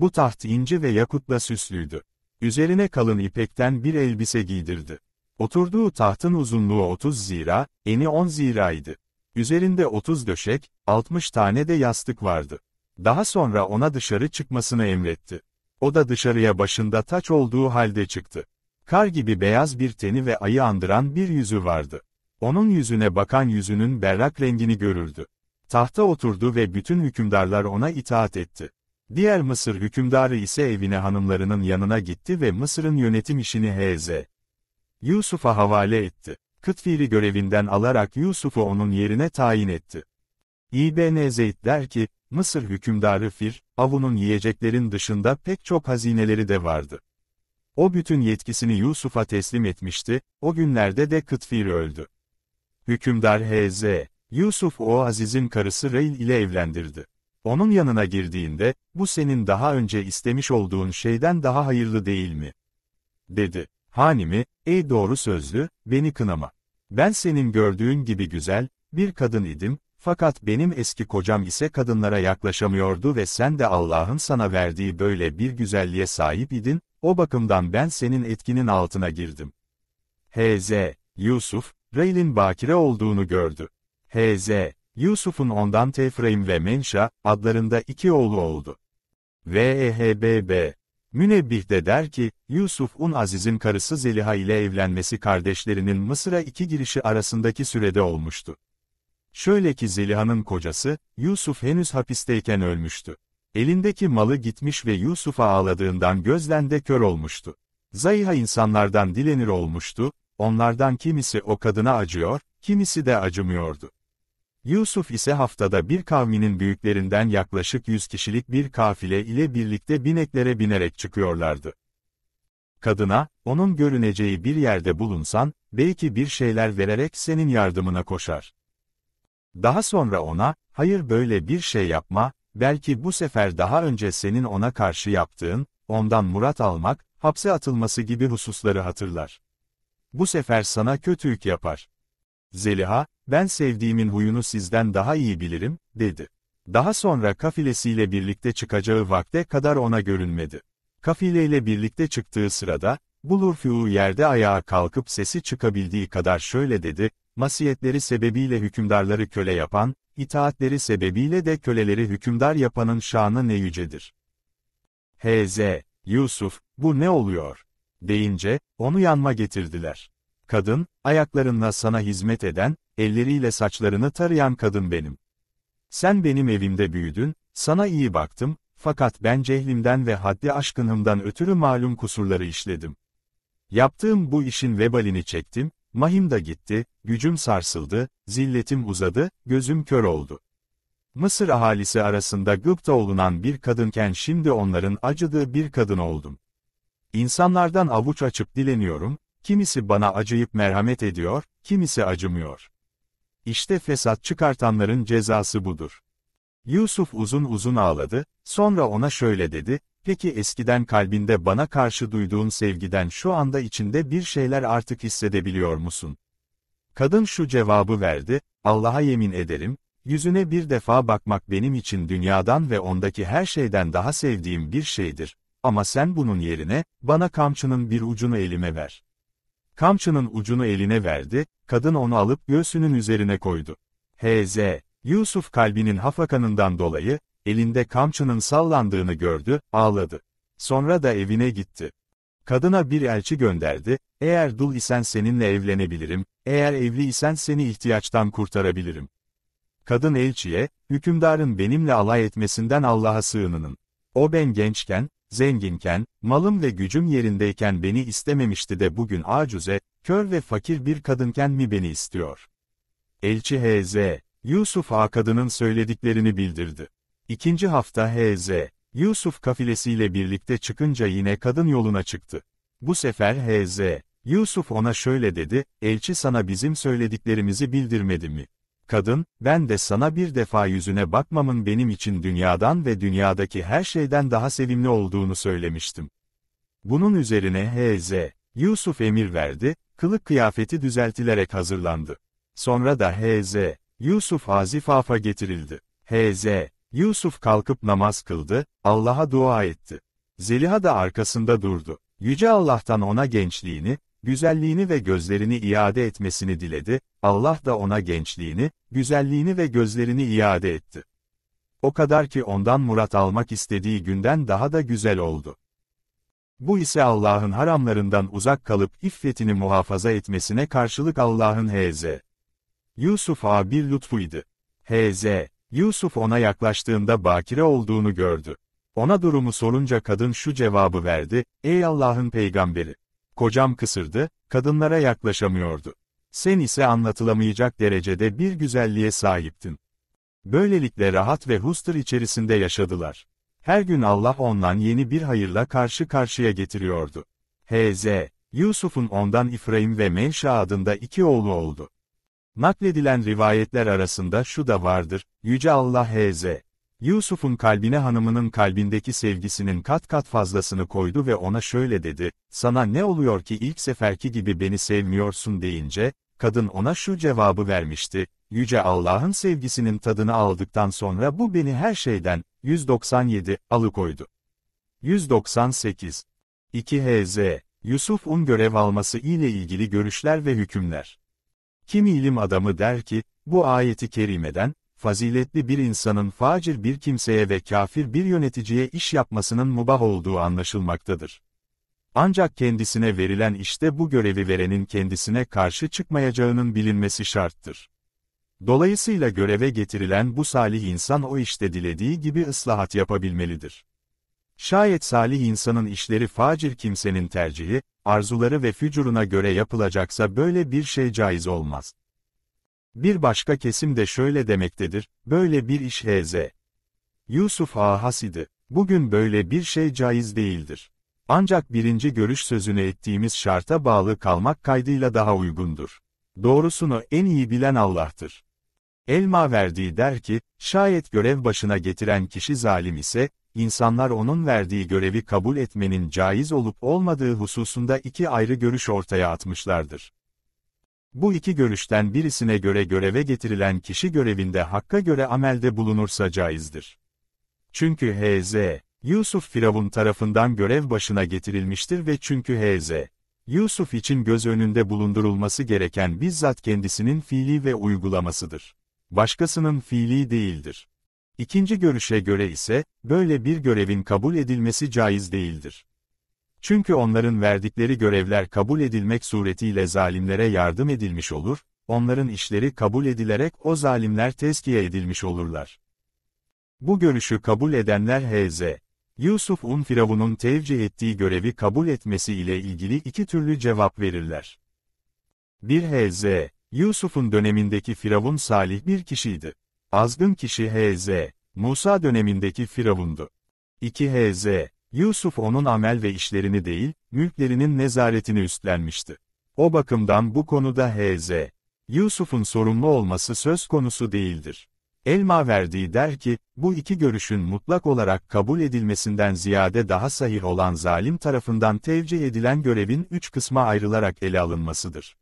Bu taht ince ve yakutla süslüydü. Üzerine kalın ipekten bir elbise giydirdi. Oturduğu tahtın uzunluğu 30 zira, eni 10 ziraydı. Üzerinde 30 döşek, 60 tane de yastık vardı. Daha sonra ona dışarı çıkmasını emretti. O da dışarıya başında taç olduğu halde çıktı. Kar gibi beyaz bir teni ve ayı andıran bir yüzü vardı. Onun yüzüne bakan yüzünün berrak rengini görürdü. Tahta oturdu ve bütün hükümdarlar ona itaat etti. Diğer Mısır hükümdarı ise evine hanımlarının yanına gitti ve Mısır'ın yönetim işini H.Z. Yusuf'a havale etti. Kıtfiri görevinden alarak Yusuf'u onun yerine tayin etti. İbn Zeyd der ki, Mısır hükümdarı Fir, avunun yiyeceklerin dışında pek çok hazineleri de vardı. O bütün yetkisini Yusuf'a teslim etmişti, o günlerde de Kıtfir öldü. Hükümdar H.Z. Yusuf o Aziz'in karısı Reyl ile evlendirdi. Onun yanına girdiğinde, bu senin daha önce istemiş olduğun şeyden daha hayırlı değil mi? Dedi. Hanimi, ey doğru sözlü, beni kınama. Ben senin gördüğün gibi güzel, bir kadın idim, fakat benim eski kocam ise kadınlara yaklaşamıyordu ve sen de Allah'ın sana verdiği böyle bir güzelliğe sahip idin, o bakımdan ben senin etkinin altına girdim. H.Z. Yusuf, Reyl'in bakire olduğunu gördü. H.Z. Yusuf'un ondan Tefraim ve Menşa, adlarında iki oğlu oldu. VEHBB Münebbih de der ki, Yusuf'un Aziz'in karısı Zeliha ile evlenmesi kardeşlerinin Mısır'a iki girişi arasındaki sürede olmuştu. Şöyle ki Zeliha'nın kocası, Yusuf henüz hapisteyken ölmüştü. Elindeki malı gitmiş ve Yusuf'a ağladığından gözlende kör olmuştu. Zayha insanlardan dilenir olmuştu, onlardan kimisi o kadına acıyor, kimisi de acımıyordu. Yusuf ise haftada bir kavminin büyüklerinden yaklaşık 100 kişilik bir kafile ile birlikte bineklere binerek çıkıyorlardı. Kadına, onun görüneceği bir yerde bulunsan, belki bir şeyler vererek senin yardımına koşar. Daha sonra ona, hayır böyle bir şey yapma, belki bu sefer daha önce senin ona karşı yaptığın, ondan murat almak, hapse atılması gibi hususları hatırlar. Bu sefer sana kötülük yapar. Zeliha, ben sevdiğimin huyunu sizden daha iyi bilirim, dedi. Daha sonra kafilesiyle birlikte çıkacağı vakte kadar ona görünmedi. Kafileyle birlikte çıktığı sırada, Bulurfiu yerde ayağa kalkıp sesi çıkabildiği kadar şöyle dedi, masiyetleri sebebiyle hükümdarları köle yapan, itaatleri sebebiyle de köleleri hükümdar yapanın şanı ne yücedir. H.Z. Yusuf, bu ne oluyor? deyince, onu yanma getirdiler kadın, ayaklarınla sana hizmet eden, elleriyle saçlarını tarayan kadın benim. Sen benim evimde büyüdün, sana iyi baktım, fakat ben cehlimden ve haddi aşkınımdan ötürü malum kusurları işledim. Yaptığım bu işin vebalini çektim, mahim da gitti, gücüm sarsıldı, zilletim uzadı, gözüm kör oldu. Mısır ahalisi arasında gıpta olunan bir kadınken şimdi onların acıdığı bir kadın oldum. İnsanlardan avuç açıp dileniyorum, Kimisi bana acıyıp merhamet ediyor, kimisi acımıyor. İşte fesat çıkartanların cezası budur. Yusuf uzun uzun ağladı, sonra ona şöyle dedi, peki eskiden kalbinde bana karşı duyduğun sevgiden şu anda içinde bir şeyler artık hissedebiliyor musun? Kadın şu cevabı verdi, Allah'a yemin ederim, yüzüne bir defa bakmak benim için dünyadan ve ondaki her şeyden daha sevdiğim bir şeydir, ama sen bunun yerine, bana kamçının bir ucunu elime ver. Kamçının ucunu eline verdi, kadın onu alıp göğsünün üzerine koydu. H.Z. Yusuf kalbinin hafakanından dolayı, elinde kamçının sallandığını gördü, ağladı. Sonra da evine gitti. Kadına bir elçi gönderdi, eğer dul isen seninle evlenebilirim, eğer evli isen seni ihtiyaçtan kurtarabilirim. Kadın elçiye, hükümdarın benimle alay etmesinden Allah'a sığınının. O ben gençken, zenginken, malım ve gücüm yerindeyken beni istememişti de bugün acuze, kör ve fakir bir kadınken mi beni istiyor? Elçi H.Z. Yusuf A. kadının söylediklerini bildirdi. İkinci hafta H.Z. Yusuf kafilesiyle birlikte çıkınca yine kadın yoluna çıktı. Bu sefer H.Z. Yusuf ona şöyle dedi, elçi sana bizim söylediklerimizi bildirmedi mi? Kadın, ben de sana bir defa yüzüne bakmamın benim için dünyadan ve dünyadaki her şeyden daha sevimli olduğunu söylemiştim. Bunun üzerine H.Z. Yusuf emir verdi, kılık kıyafeti düzeltilerek hazırlandı. Sonra da H.Z. Yusuf Hazifafa getirildi. H.Z. Yusuf kalkıp namaz kıldı, Allah'a dua etti. Zeliha da arkasında durdu. Yüce Allah'tan ona gençliğini, güzelliğini ve gözlerini iade etmesini diledi, Allah da ona gençliğini, güzelliğini ve gözlerini iade etti. O kadar ki ondan murat almak istediği günden daha da güzel oldu. Bu ise Allah'ın haramlarından uzak kalıp iffetini muhafaza etmesine karşılık Allah'ın H.Z. Yusuf'a bir lütfuydu. H.Z. Yusuf ona yaklaştığında bakire olduğunu gördü. Ona durumu sorunca kadın şu cevabı verdi, Ey Allah'ın peygamberi! kocam kısırdı, kadınlara yaklaşamıyordu. Sen ise anlatılamayacak derecede bir güzelliğe sahiptin. Böylelikle rahat ve hustır içerisinde yaşadılar. Her gün Allah ondan yeni bir hayırla karşı karşıya getiriyordu. H.Z. Yusuf'un ondan İfraim ve Menşa adında iki oğlu oldu. Nakledilen rivayetler arasında şu da vardır, Yüce Allah H.Z. Yusuf'un kalbine hanımının kalbindeki sevgisinin kat kat fazlasını koydu ve ona şöyle dedi, sana ne oluyor ki ilk seferki gibi beni sevmiyorsun deyince, kadın ona şu cevabı vermişti, Yüce Allah'ın sevgisinin tadını aldıktan sonra bu beni her şeyden, 197, alıkoydu. 198. 2 HZ, Yusuf'un görev alması ile ilgili görüşler ve hükümler. Kim ilim adamı der ki, bu ayeti kerimeden, faziletli bir insanın facir bir kimseye ve kafir bir yöneticiye iş yapmasının mubah olduğu anlaşılmaktadır. Ancak kendisine verilen işte bu görevi verenin kendisine karşı çıkmayacağının bilinmesi şarttır. Dolayısıyla göreve getirilen bu salih insan o işte dilediği gibi ıslahat yapabilmelidir. Şayet salih insanın işleri facir kimsenin tercihi, arzuları ve fücuruna göre yapılacaksa böyle bir şey caiz olmaz. Bir başka kesim de şöyle demektedir, böyle bir iş H.Z. Yusuf A. idi. bugün böyle bir şey caiz değildir. Ancak birinci görüş sözünü ettiğimiz şarta bağlı kalmak kaydıyla daha uygundur. Doğrusunu en iyi bilen Allah'tır. Elma verdiği der ki, şayet görev başına getiren kişi zalim ise, insanlar onun verdiği görevi kabul etmenin caiz olup olmadığı hususunda iki ayrı görüş ortaya atmışlardır. Bu iki görüşten birisine göre göreve getirilen kişi görevinde hakka göre amelde bulunursa caizdir. Çünkü H.Z. Yusuf Firavun tarafından görev başına getirilmiştir ve çünkü H.Z. Yusuf için göz önünde bulundurulması gereken bizzat kendisinin fiili ve uygulamasıdır. Başkasının fiili değildir. İkinci görüşe göre ise, böyle bir görevin kabul edilmesi caiz değildir. Çünkü onların verdikleri görevler kabul edilmek suretiyle zalimlere yardım edilmiş olur, onların işleri kabul edilerek o zalimler tezkiye edilmiş olurlar. Bu görüşü kabul edenler H.Z. Yusuf'un Firavun'un tevcih ettiği görevi kabul etmesi ile ilgili iki türlü cevap verirler. 1. H.Z. Yusuf'un dönemindeki Firavun salih bir kişiydi. Azgın kişi H.Z. Musa dönemindeki Firavundu. 2. H.Z. Yusuf onun amel ve işlerini değil, mülklerinin nezaretini üstlenmişti. O bakımdan bu konuda H.Z. Yusuf'un sorumlu olması söz konusu değildir. Elma verdiği der ki, bu iki görüşün mutlak olarak kabul edilmesinden ziyade daha sahih olan zalim tarafından tevcih edilen görevin üç kısma ayrılarak ele alınmasıdır.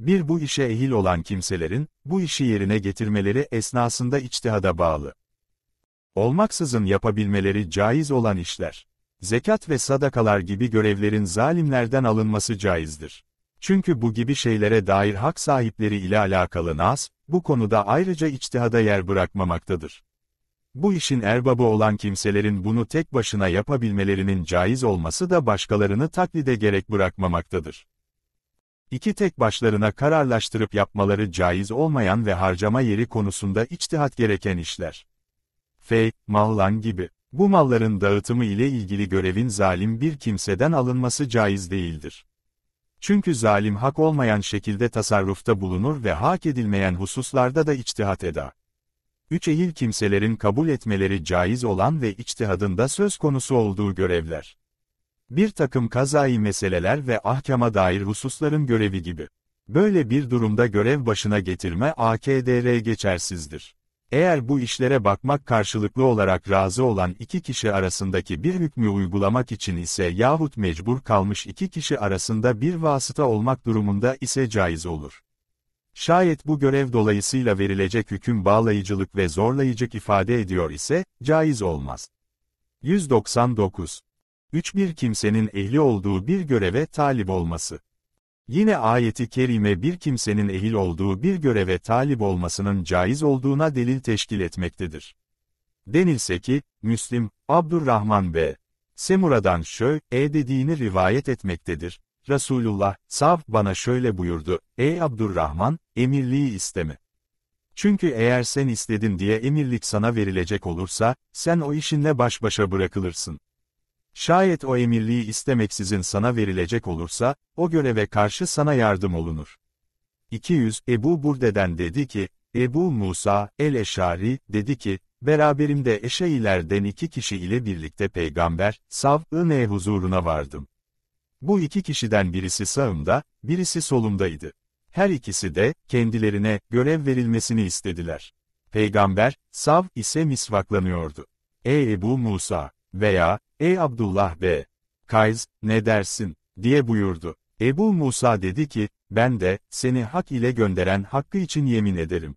Bir bu işe ehil olan kimselerin, bu işi yerine getirmeleri esnasında içtihada bağlı olmaksızın yapabilmeleri caiz olan işler. Zekat ve sadakalar gibi görevlerin zalimlerden alınması caizdir. Çünkü bu gibi şeylere dair hak sahipleri ile alakalı nas, bu konuda ayrıca içtihada yer bırakmamaktadır. Bu işin erbabı olan kimselerin bunu tek başına yapabilmelerinin caiz olması da başkalarını taklide gerek bırakmamaktadır. İki tek başlarına kararlaştırıp yapmaları caiz olmayan ve harcama yeri konusunda içtihat gereken işler. F. Mallan gibi. Bu malların dağıtımı ile ilgili görevin zalim bir kimseden alınması caiz değildir. Çünkü zalim hak olmayan şekilde tasarrufta bulunur ve hak edilmeyen hususlarda da içtihat eder. Üç ehil kimselerin kabul etmeleri caiz olan ve içtihadında söz konusu olduğu görevler. Bir takım kazai meseleler ve ahkama dair hususların görevi gibi. Böyle bir durumda görev başına getirme AKDR geçersizdir. Eğer bu işlere bakmak karşılıklı olarak razı olan iki kişi arasındaki bir hükmü uygulamak için ise yahut mecbur kalmış iki kişi arasında bir vasıta olmak durumunda ise caiz olur. Şayet bu görev dolayısıyla verilecek hüküm bağlayıcılık ve zorlayıcılık ifade ediyor ise, caiz olmaz. 199. 3. Bir kimsenin ehli olduğu bir göreve talip olması. Yine ayeti kerime bir kimsenin ehil olduğu bir göreve talip olmasının caiz olduğuna delil teşkil etmektedir. Denilse ki, Müslim, Abdurrahman ve Semura'dan şöyle dediğini rivayet etmektedir. Resulullah, Sav bana şöyle buyurdu, Ey Abdurrahman, emirliği isteme. Çünkü eğer sen istedin diye emirlik sana verilecek olursa, sen o işinle baş başa bırakılırsın. Şayet o emirliği istemeksizin sana verilecek olursa, o göreve karşı sana yardım olunur. 200 Ebu Burde'den dedi ki, Ebu Musa el-Eşari dedi ki, beraberimde Eşeilerden iki kişi ile birlikte peygamber, Sav'ın huzuruna vardım. Bu iki kişiden birisi sağımda, birisi solumdaydı. Her ikisi de, kendilerine, görev verilmesini istediler. Peygamber, Sav ise misvaklanıyordu. Ey Ebu Musa! veya Ey Abdullah be! Kays, ne dersin? diye buyurdu. Ebu Musa dedi ki, ben de, seni hak ile gönderen hakkı için yemin ederim.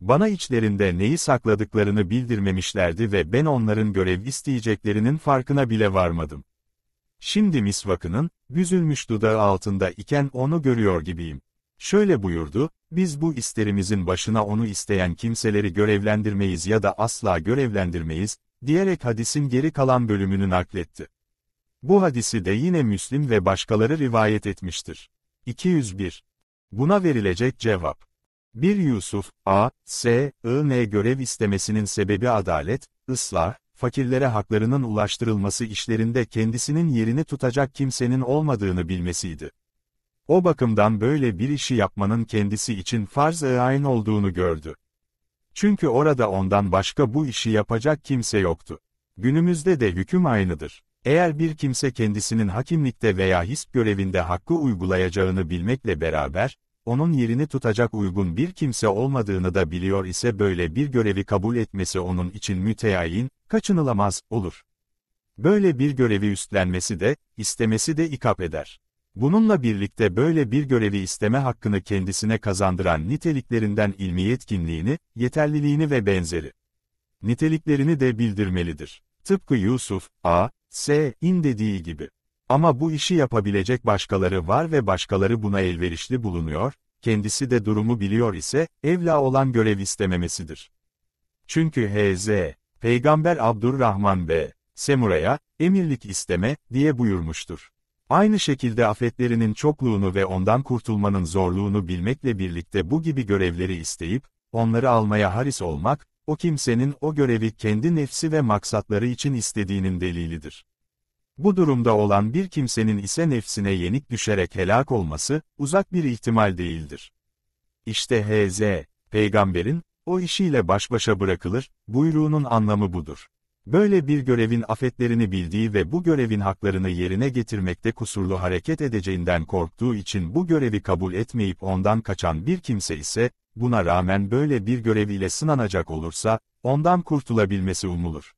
Bana içlerinde neyi sakladıklarını bildirmemişlerdi ve ben onların görev isteyeceklerinin farkına bile varmadım. Şimdi misvakının, büzülmüş dudağı altında iken onu görüyor gibiyim. Şöyle buyurdu, biz bu isterimizin başına onu isteyen kimseleri görevlendirmeyiz ya da asla görevlendirmeyiz, diyerek hadisin geri kalan bölümünü nakletti. Bu hadisi de yine Müslim ve başkaları rivayet etmiştir. 201. Buna verilecek cevap. Bir Yusuf, A, S, I, N görev istemesinin sebebi adalet, ıslah, fakirlere haklarının ulaştırılması işlerinde kendisinin yerini tutacak kimsenin olmadığını bilmesiydi. O bakımdan böyle bir işi yapmanın kendisi için farz-ı ayn olduğunu gördü. Çünkü orada ondan başka bu işi yapacak kimse yoktu. Günümüzde de hüküm aynıdır. Eğer bir kimse kendisinin hakimlikte veya hisp görevinde hakkı uygulayacağını bilmekle beraber, onun yerini tutacak uygun bir kimse olmadığını da biliyor ise böyle bir görevi kabul etmesi onun için müteayin, kaçınılamaz olur. Böyle bir görevi üstlenmesi de, istemesi de ikap eder. Bununla birlikte böyle bir görevi isteme hakkını kendisine kazandıran niteliklerinden ilmi yetkinliğini, yeterliliğini ve benzeri niteliklerini de bildirmelidir. Tıpkı Yusuf, A, S, in dediği gibi. Ama bu işi yapabilecek başkaları var ve başkaları buna elverişli bulunuyor, kendisi de durumu biliyor ise, evla olan görev istememesidir. Çünkü H.Z. Peygamber Abdurrahman B. Semura'ya, emirlik isteme, diye buyurmuştur. Aynı şekilde afetlerinin çokluğunu ve ondan kurtulmanın zorluğunu bilmekle birlikte bu gibi görevleri isteyip, onları almaya haris olmak, o kimsenin o görevi kendi nefsi ve maksatları için istediğinin delilidir. Bu durumda olan bir kimsenin ise nefsine yenik düşerek helak olması, uzak bir ihtimal değildir. İşte H.Z. Peygamberin, o işiyle baş başa bırakılır, buyruğunun anlamı budur. Böyle bir görevin afetlerini bildiği ve bu görevin haklarını yerine getirmekte kusurlu hareket edeceğinden korktuğu için bu görevi kabul etmeyip ondan kaçan bir kimse ise, buna rağmen böyle bir göreviyle sınanacak olursa, ondan kurtulabilmesi umulur.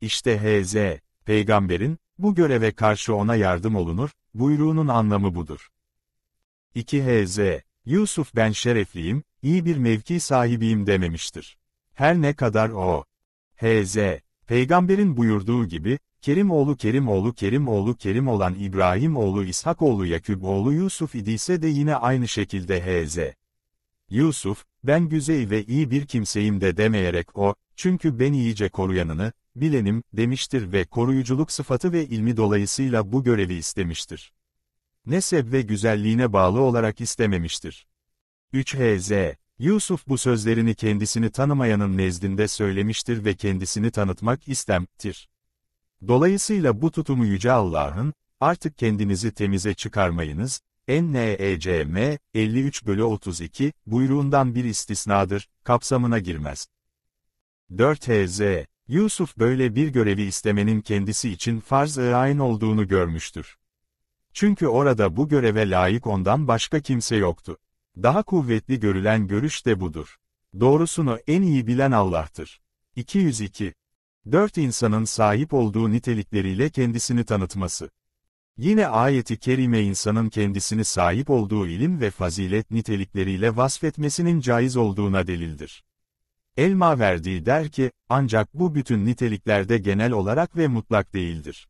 İşte H.Z. Peygamberin, bu göreve karşı ona yardım olunur, buyruğunun anlamı budur. 2 H.Z. Yusuf ben şerefliyim, iyi bir mevki sahibiyim dememiştir. Her ne kadar o, H.Z. Peygamberin buyurduğu gibi, Kerim oğlu Kerim oğlu Kerim oğlu Kerim olan İbrahim oğlu İbrahimoğlu İshakoğlu oğlu Yusuf idiyse de yine aynı şekilde Hz. Yusuf, ben güzel ve iyi bir kimseyim de demeyerek o, çünkü ben iyice koruyanını, bilenim, demiştir ve koruyuculuk sıfatı ve ilmi dolayısıyla bu görevi istemiştir. Nesep ve güzelliğine bağlı olarak istememiştir. 3 Hz Yusuf bu sözlerini kendisini tanımayanın nezdinde söylemiştir ve kendisini tanıtmak istemtir. Dolayısıyla bu tutumu Yüce Allah'ın, artık kendinizi temize çıkarmayınız, NEECM 53 bölü 32 buyruğundan bir istisnadır, kapsamına girmez. 4 HZ Yusuf böyle bir görevi istemenin kendisi için farz-ı ayn olduğunu görmüştür. Çünkü orada bu göreve layık ondan başka kimse yoktu. Daha kuvvetli görülen görüş de budur. Doğrusunu en iyi bilen Allah'tır. 202. Dört insanın sahip olduğu nitelikleriyle kendisini tanıtması. Yine ayeti kerime insanın kendisini sahip olduğu ilim ve fazilet nitelikleriyle vasfetmesinin caiz olduğuna delildir. Elma verdiği der ki, ancak bu bütün niteliklerde genel olarak ve mutlak değildir.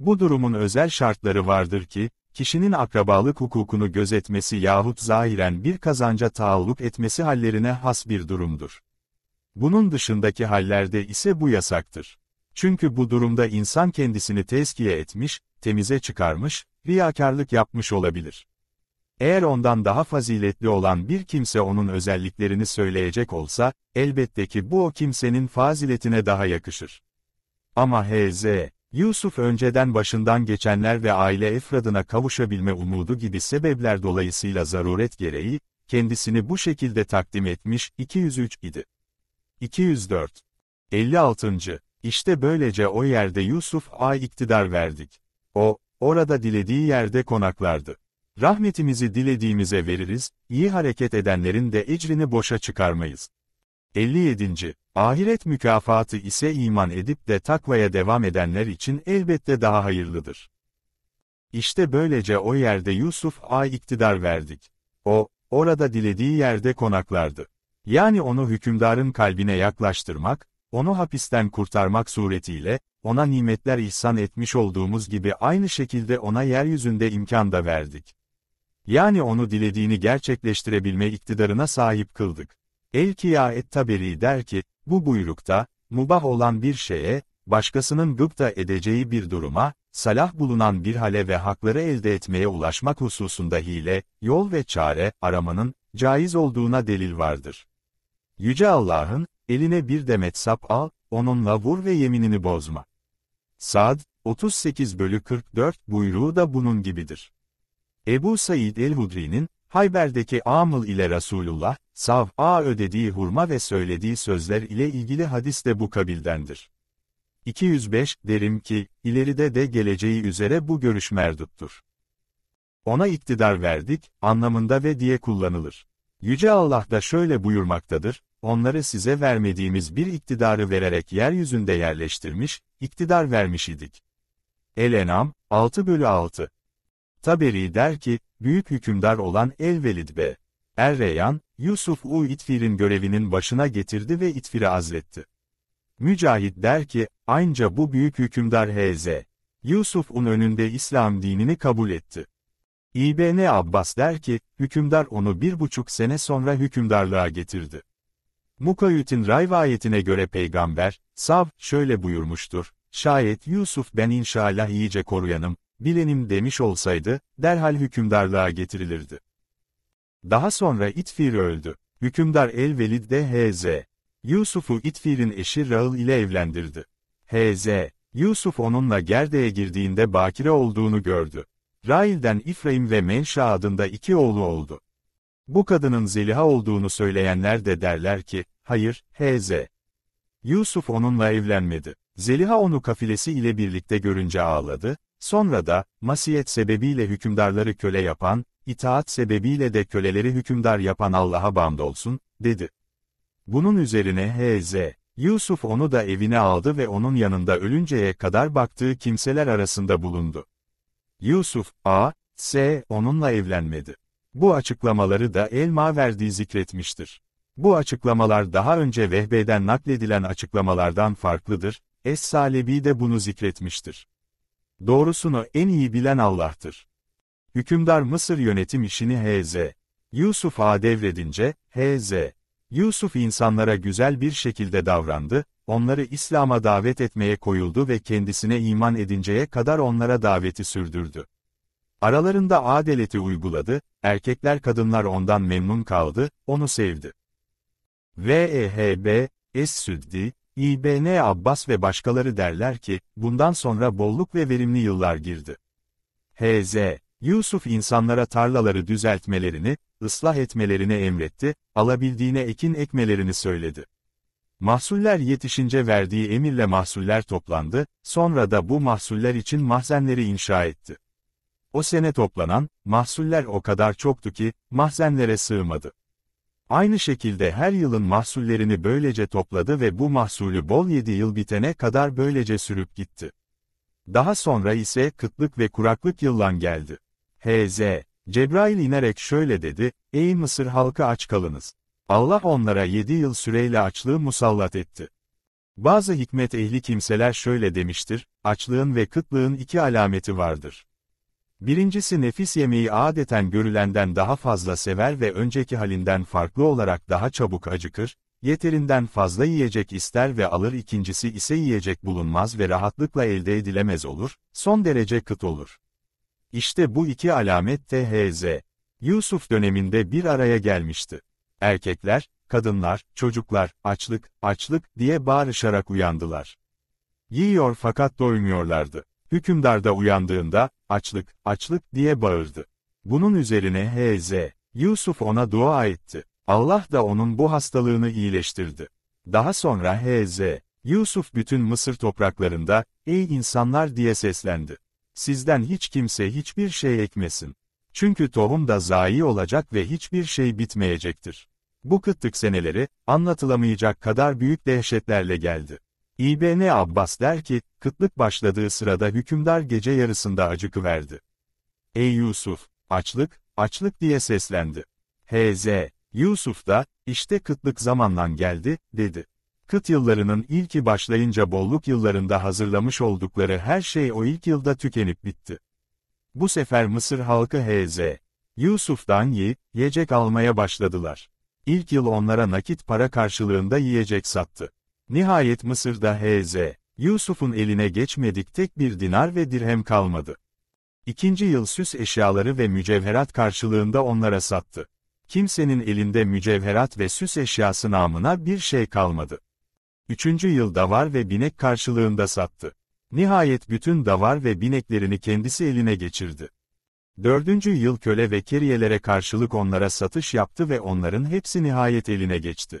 Bu durumun özel şartları vardır ki, kişinin akrabalık hukukunu gözetmesi yahut zahiren bir kazanca taalluk etmesi hallerine has bir durumdur. Bunun dışındaki hallerde ise bu yasaktır. Çünkü bu durumda insan kendisini tezkiye etmiş, temize çıkarmış, riyakarlık yapmış olabilir. Eğer ondan daha faziletli olan bir kimse onun özelliklerini söyleyecek olsa, elbette ki bu o kimsenin faziletine daha yakışır. Ama H.Z. Yusuf önceden başından geçenler ve aile efradına kavuşabilme umudu gibi sebepler dolayısıyla zaruret gereği, kendisini bu şekilde takdim etmiş 203 idi. 204. 56. İşte böylece o yerde Yusuf A iktidar verdik. O, orada dilediği yerde konaklardı. Rahmetimizi dilediğimize veririz, iyi hareket edenlerin de ecrini boşa çıkarmayız. 57. Ahiret mükafatı ise iman edip de takvaya devam edenler için elbette daha hayırlıdır. İşte böylece o yerde Yusuf A iktidar verdik. O, orada dilediği yerde konaklardı. Yani onu hükümdarın kalbine yaklaştırmak, onu hapisten kurtarmak suretiyle, ona nimetler ihsan etmiş olduğumuz gibi aynı şekilde ona yeryüzünde imkan da verdik. Yani onu dilediğini gerçekleştirebilme iktidarına sahip kıldık. El-Kiya et-Taberi der ki, bu buyrukta, mubah olan bir şeye, başkasının gıpta edeceği bir duruma, salah bulunan bir hale ve hakları elde etmeye ulaşmak hususunda hile, yol ve çare aramanın caiz olduğuna delil vardır. Yüce Allah'ın, eline bir demet sap al, onunla vur ve yeminini bozma. Sad, 38 bölü 44 buyruğu da bunun gibidir. Ebu Said el-Hudri'nin, Hayber'deki Amıl ile Resulullah, sav'a ödediği hurma ve söylediği sözler ile ilgili hadis de bu kabildendir. 205, derim ki, ileride de geleceği üzere bu görüş merduttur. Ona iktidar verdik, anlamında ve diye kullanılır. Yüce Allah da şöyle buyurmaktadır, onları size vermediğimiz bir iktidarı vererek yeryüzünde yerleştirmiş, iktidar vermiş idik. El-Enam, 6 bölü 6 Taberi der ki, büyük hükümdar olan El Velid B. Erreyan, Yusuf U. İtfir'in görevinin başına getirdi ve İtfir'i azletti. Mücahit der ki, aynca bu büyük hükümdar H.Z. Yusuf'un önünde İslam dinini kabul etti. İbn Abbas der ki, hükümdar onu bir buçuk sene sonra hükümdarlığa getirdi. Mukayüt'in rivayetine göre peygamber, Sav, şöyle buyurmuştur, şayet Yusuf ben inşallah iyice koruyanım, bilenim demiş olsaydı, derhal hükümdarlığa getirilirdi. Daha sonra İtfir öldü. Hükümdar El-Velid de H.Z. Yusuf'u İtfir'in eşi Raıl ile evlendirdi. H.Z. Yusuf onunla Gerde'ye girdiğinde bakire olduğunu gördü. Rail'den İfraim ve Menşa adında iki oğlu oldu. Bu kadının Zeliha olduğunu söyleyenler de derler ki, hayır, H.Z. Yusuf onunla evlenmedi. Zeliha onu kafilesi ile birlikte görünce ağladı, Sonra da, masiyet sebebiyle hükümdarları köle yapan, itaat sebebiyle de köleleri hükümdar yapan Allah'a bandolsun, dedi. Bunun üzerine H.Z. Yusuf onu da evine aldı ve onun yanında ölünceye kadar baktığı kimseler arasında bulundu. Yusuf, A. S. onunla evlenmedi. Bu açıklamaları da Elma verdiği zikretmiştir. Bu açıklamalar daha önce Vehbe'den nakledilen açıklamalardan farklıdır, Es-Salebi de bunu zikretmiştir. Doğrusunu en iyi bilen Allah'tır. Hükümdar Mısır yönetim işini H.Z. Yusuf'a devredince, H.Z. Yusuf insanlara güzel bir şekilde davrandı, onları İslam'a davet etmeye koyuldu ve kendisine iman edinceye kadar onlara daveti sürdürdü. Aralarında adaleti uyguladı, erkekler kadınlar ondan memnun kaldı, onu sevdi. Vehb, Es-Süddi, İBN Abbas ve başkaları derler ki, bundan sonra bolluk ve verimli yıllar girdi. H.Z. Yusuf insanlara tarlaları düzeltmelerini, ıslah etmelerini emretti, alabildiğine ekin ekmelerini söyledi. Mahsuller yetişince verdiği emirle mahsuller toplandı, sonra da bu mahsuller için mahzenleri inşa etti. O sene toplanan, mahsuller o kadar çoktu ki, mahzenlere sığmadı. Aynı şekilde her yılın mahsullerini böylece topladı ve bu mahsulü bol 7 yıl bitene kadar böylece sürüp gitti. Daha sonra ise kıtlık ve kuraklık yıllan geldi. H.Z. Cebrail inerek şöyle dedi, Ey Mısır halkı aç kalınız. Allah onlara 7 yıl süreyle açlığı musallat etti. Bazı hikmet ehli kimseler şöyle demiştir, açlığın ve kıtlığın iki alameti vardır. Birincisi nefis yemeği adeten görülenden daha fazla sever ve önceki halinden farklı olarak daha çabuk acıkır, yeterinden fazla yiyecek ister ve alır ikincisi ise yiyecek bulunmaz ve rahatlıkla elde edilemez olur, son derece kıt olur. İşte bu iki alamet THZ. Yusuf döneminde bir araya gelmişti. Erkekler, kadınlar, çocuklar, açlık, açlık diye bağırışarak uyandılar. Yiyor fakat doymuyorlardı. Hükümdar da uyandığında, açlık, açlık diye bağırdı. Bunun üzerine H.Z. Yusuf ona dua etti. Allah da onun bu hastalığını iyileştirdi. Daha sonra H.Z. Yusuf bütün Mısır topraklarında, ey insanlar diye seslendi. Sizden hiç kimse hiçbir şey ekmesin. Çünkü tohum da zayi olacak ve hiçbir şey bitmeyecektir. Bu kıtlık seneleri, anlatılamayacak kadar büyük dehşetlerle geldi. İBN Abbas der ki, kıtlık başladığı sırada hükümdar gece yarısında verdi. Ey Yusuf, açlık, açlık diye seslendi. H.Z. Yusuf da, işte kıtlık zamandan geldi, dedi. Kıt yıllarının ilki başlayınca bolluk yıllarında hazırlamış oldukları her şey o ilk yılda tükenip bitti. Bu sefer Mısır halkı H.Z. Yusuf'dan yiyecek almaya başladılar. İlk yıl onlara nakit para karşılığında yiyecek sattı. Nihayet Mısır'da H.Z. Yusuf'un eline geçmedik tek bir dinar ve dirhem kalmadı. İkinci yıl süs eşyaları ve mücevherat karşılığında onlara sattı. Kimsenin elinde mücevherat ve süs eşyası namına bir şey kalmadı. Üçüncü yıl davar ve binek karşılığında sattı. Nihayet bütün davar ve bineklerini kendisi eline geçirdi. Dördüncü yıl köle ve keriyelere karşılık onlara satış yaptı ve onların hepsi nihayet eline geçti.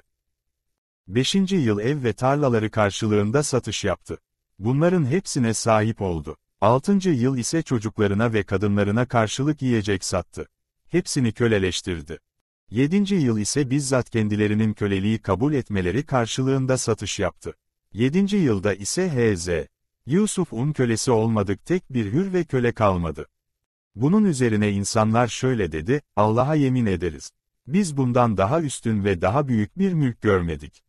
Beşinci yıl ev ve tarlaları karşılığında satış yaptı. Bunların hepsine sahip oldu. Altıncı yıl ise çocuklarına ve kadınlarına karşılık yiyecek sattı. Hepsini köleleştirdi. Yedinci yıl ise bizzat kendilerinin köleliği kabul etmeleri karşılığında satış yaptı. Yedinci yılda ise H.Z. Yusuf'un kölesi olmadık tek bir hür ve köle kalmadı. Bunun üzerine insanlar şöyle dedi, Allah'a yemin ederiz. Biz bundan daha üstün ve daha büyük bir mülk görmedik.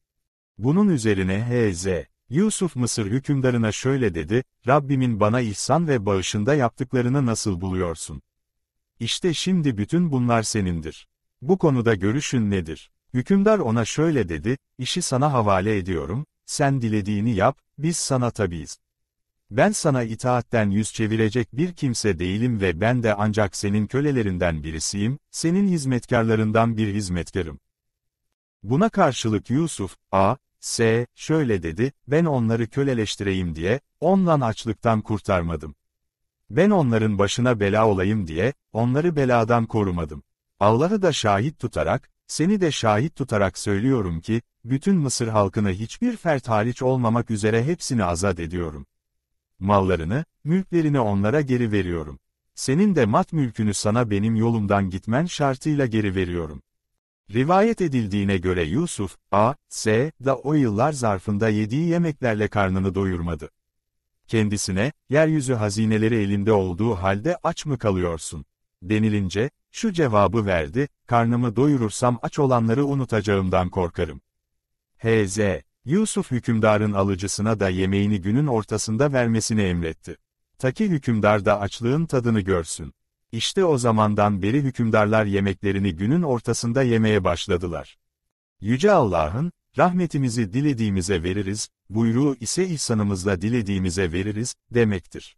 Bunun üzerine H.Z. Yusuf Mısır hükümdarına şöyle dedi, Rabbimin bana ihsan ve bağışında yaptıklarını nasıl buluyorsun? İşte şimdi bütün bunlar senindir. Bu konuda görüşün nedir? Hükümdar ona şöyle dedi, işi sana havale ediyorum, sen dilediğini yap, biz sana tabiiz. Ben sana itaatten yüz çevirecek bir kimse değilim ve ben de ancak senin kölelerinden birisiyim, senin hizmetkarlarından bir hizmetkarım. Buna karşılık Yusuf, A, S, şöyle dedi, ben onları köleleştireyim diye, ondan açlıktan kurtarmadım. Ben onların başına bela olayım diye, onları beladan korumadım. Allah'ı da şahit tutarak, seni de şahit tutarak söylüyorum ki, bütün Mısır halkını hiçbir fert hariç olmamak üzere hepsini azat ediyorum. Mallarını, mülklerini onlara geri veriyorum. Senin de mat mülkünü sana benim yolumdan gitmen şartıyla geri veriyorum. Rivayet edildiğine göre Yusuf, A, S, da o yıllar zarfında yediği yemeklerle karnını doyurmadı. Kendisine, yeryüzü hazineleri elinde olduğu halde aç mı kalıyorsun? denilince, şu cevabı verdi, karnımı doyurursam aç olanları unutacağımdan korkarım. H.Z. Yusuf hükümdarın alıcısına da yemeğini günün ortasında vermesini emretti. Ta ki hükümdar da açlığın tadını görsün. İşte o zamandan beri hükümdarlar yemeklerini günün ortasında yemeye başladılar. Yüce Allah'ın, rahmetimizi dilediğimize veririz, buyruğu ise ihsanımızla dilediğimize veririz, demektir.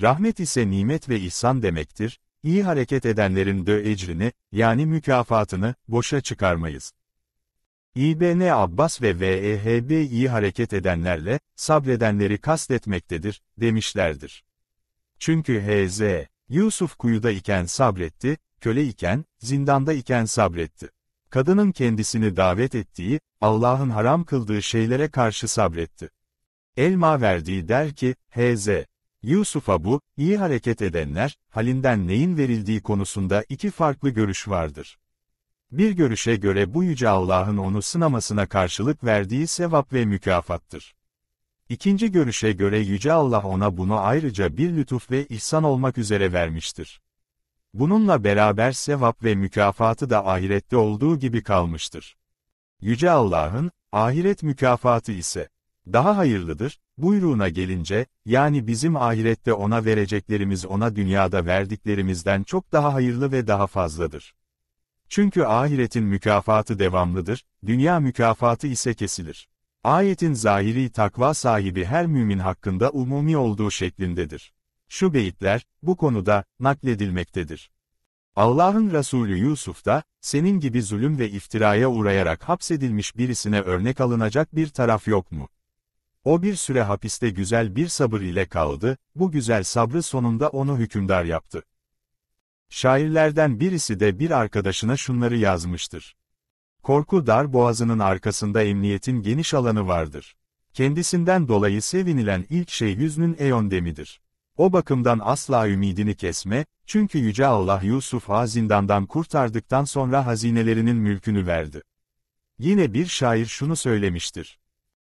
Rahmet ise nimet ve ihsan demektir, iyi hareket edenlerin de ecrini, yani mükafatını, boşa çıkarmayız. İbn Abbas ve VEHB iyi hareket edenlerle, sabredenleri kastetmektedir, demişlerdir. Çünkü H.Z. Yusuf kuyuda iken sabretti, köle iken, zindanda iken sabretti. Kadının kendisini davet ettiği, Allah'ın haram kıldığı şeylere karşı sabretti. Elma verdiği der ki, H.Z. Yusuf'a bu, iyi hareket edenler, halinden neyin verildiği konusunda iki farklı görüş vardır. Bir görüşe göre bu Yüce Allah'ın onu sınamasına karşılık verdiği sevap ve mükafattır. İkinci görüşe göre Yüce Allah ona bunu ayrıca bir lütuf ve ihsan olmak üzere vermiştir. Bununla beraber sevap ve mükafatı da ahirette olduğu gibi kalmıştır. Yüce Allah'ın, ahiret mükafatı ise, daha hayırlıdır, buyruğuna gelince, yani bizim ahirette ona vereceklerimiz ona dünyada verdiklerimizden çok daha hayırlı ve daha fazladır. Çünkü ahiretin mükafatı devamlıdır, dünya mükafatı ise kesilir. Ayetin zahiri takva sahibi her mümin hakkında umumi olduğu şeklindedir. Şu beyitler, bu konuda, nakledilmektedir. Allah'ın Resulü Yusuf da, senin gibi zulüm ve iftiraya uğrayarak hapsedilmiş birisine örnek alınacak bir taraf yok mu? O bir süre hapiste güzel bir sabır ile kaldı, bu güzel sabrı sonunda onu hükümdar yaptı. Şairlerden birisi de bir arkadaşına şunları yazmıştır. Korku dar boğazının arkasında emniyetin geniş alanı vardır. Kendisinden dolayı sevinilen ilk şey yüzünün eondemidir. O bakımdan asla ümidini kesme, çünkü Yüce Allah Yusuf zindandan kurtardıktan sonra hazinelerinin mülkünü verdi. Yine bir şair şunu söylemiştir.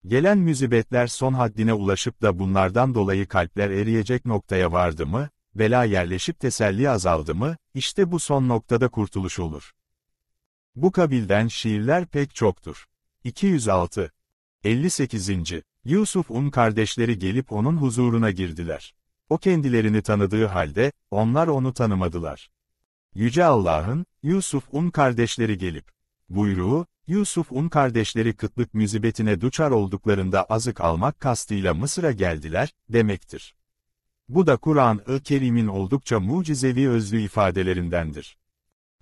Gelen müzibetler son haddine ulaşıp da bunlardan dolayı kalpler eriyecek noktaya vardı mı, bela yerleşip teselli azaldı mı, işte bu son noktada kurtuluş olur. Bu kabilden şiirler pek çoktur. 206. 58. Yusuf'un kardeşleri gelip onun huzuruna girdiler. O kendilerini tanıdığı halde, onlar onu tanımadılar. Yüce Allah'ın, Yusuf'un kardeşleri gelip, buyruğu, Yusuf'un kardeşleri kıtlık müzibetine duçar olduklarında azık almak kastıyla Mısır'a geldiler, demektir. Bu da Kur'an-ı Kerim'in oldukça mucizevi özlü ifadelerindendir.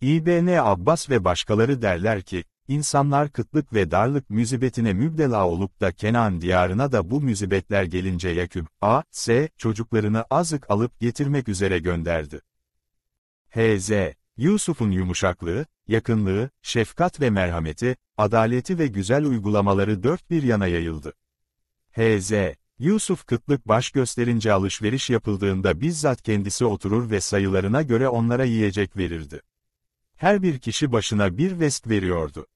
İBN Abbas ve başkaları derler ki, insanlar kıtlık ve darlık müzibetine mübdela olup da Kenan diyarına da bu müzibetler gelince Yaküp, A, S, çocuklarını azık alıp getirmek üzere gönderdi. H.Z. Yusuf'un yumuşaklığı, yakınlığı, şefkat ve merhameti, adaleti ve güzel uygulamaları dört bir yana yayıldı. H.Z. Yusuf kıtlık baş gösterince alışveriş yapıldığında bizzat kendisi oturur ve sayılarına göre onlara yiyecek verirdi her bir kişi başına bir vest veriyordu.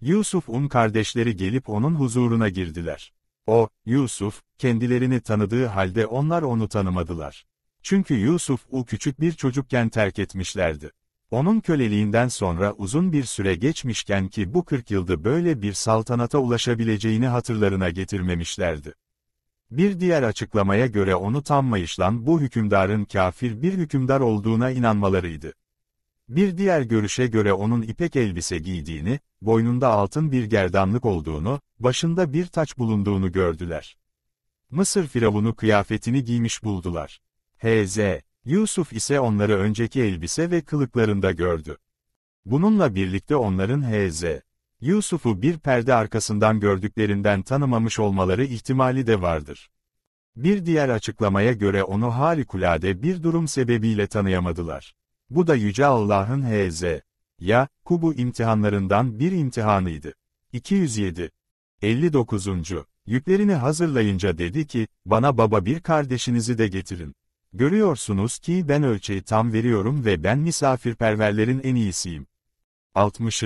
Yusuf un kardeşleri gelip onun huzuruna girdiler. O, Yusuf, kendilerini tanıdığı halde onlar onu tanımadılar. Çünkü Yusuf u küçük bir çocukken terk etmişlerdi. Onun köleliğinden sonra uzun bir süre geçmişken ki bu 40 yılda böyle bir saltanata ulaşabileceğini hatırlarına getirmemişlerdi. Bir diğer açıklamaya göre onu tanmayışlan bu hükümdarın kafir bir hükümdar olduğuna inanmalarıydı. Bir diğer görüşe göre onun ipek elbise giydiğini, boynunda altın bir gerdanlık olduğunu, başında bir taç bulunduğunu gördüler. Mısır firavunu kıyafetini giymiş buldular. H.Z. Yusuf ise onları önceki elbise ve kılıklarında gördü. Bununla birlikte onların H.Z. Yusuf'u bir perde arkasından gördüklerinden tanımamış olmaları ihtimali de vardır. Bir diğer açıklamaya göre onu harikulade bir durum sebebiyle tanıyamadılar. Bu da Yüce Allah'ın H.Z. Ya, Kubu imtihanlarından bir imtihanıydı. 207. 59. Yüklerini hazırlayınca dedi ki, bana baba bir kardeşinizi de getirin. Görüyorsunuz ki ben ölçeği tam veriyorum ve ben misafirperverlerin en iyisiyim. 60.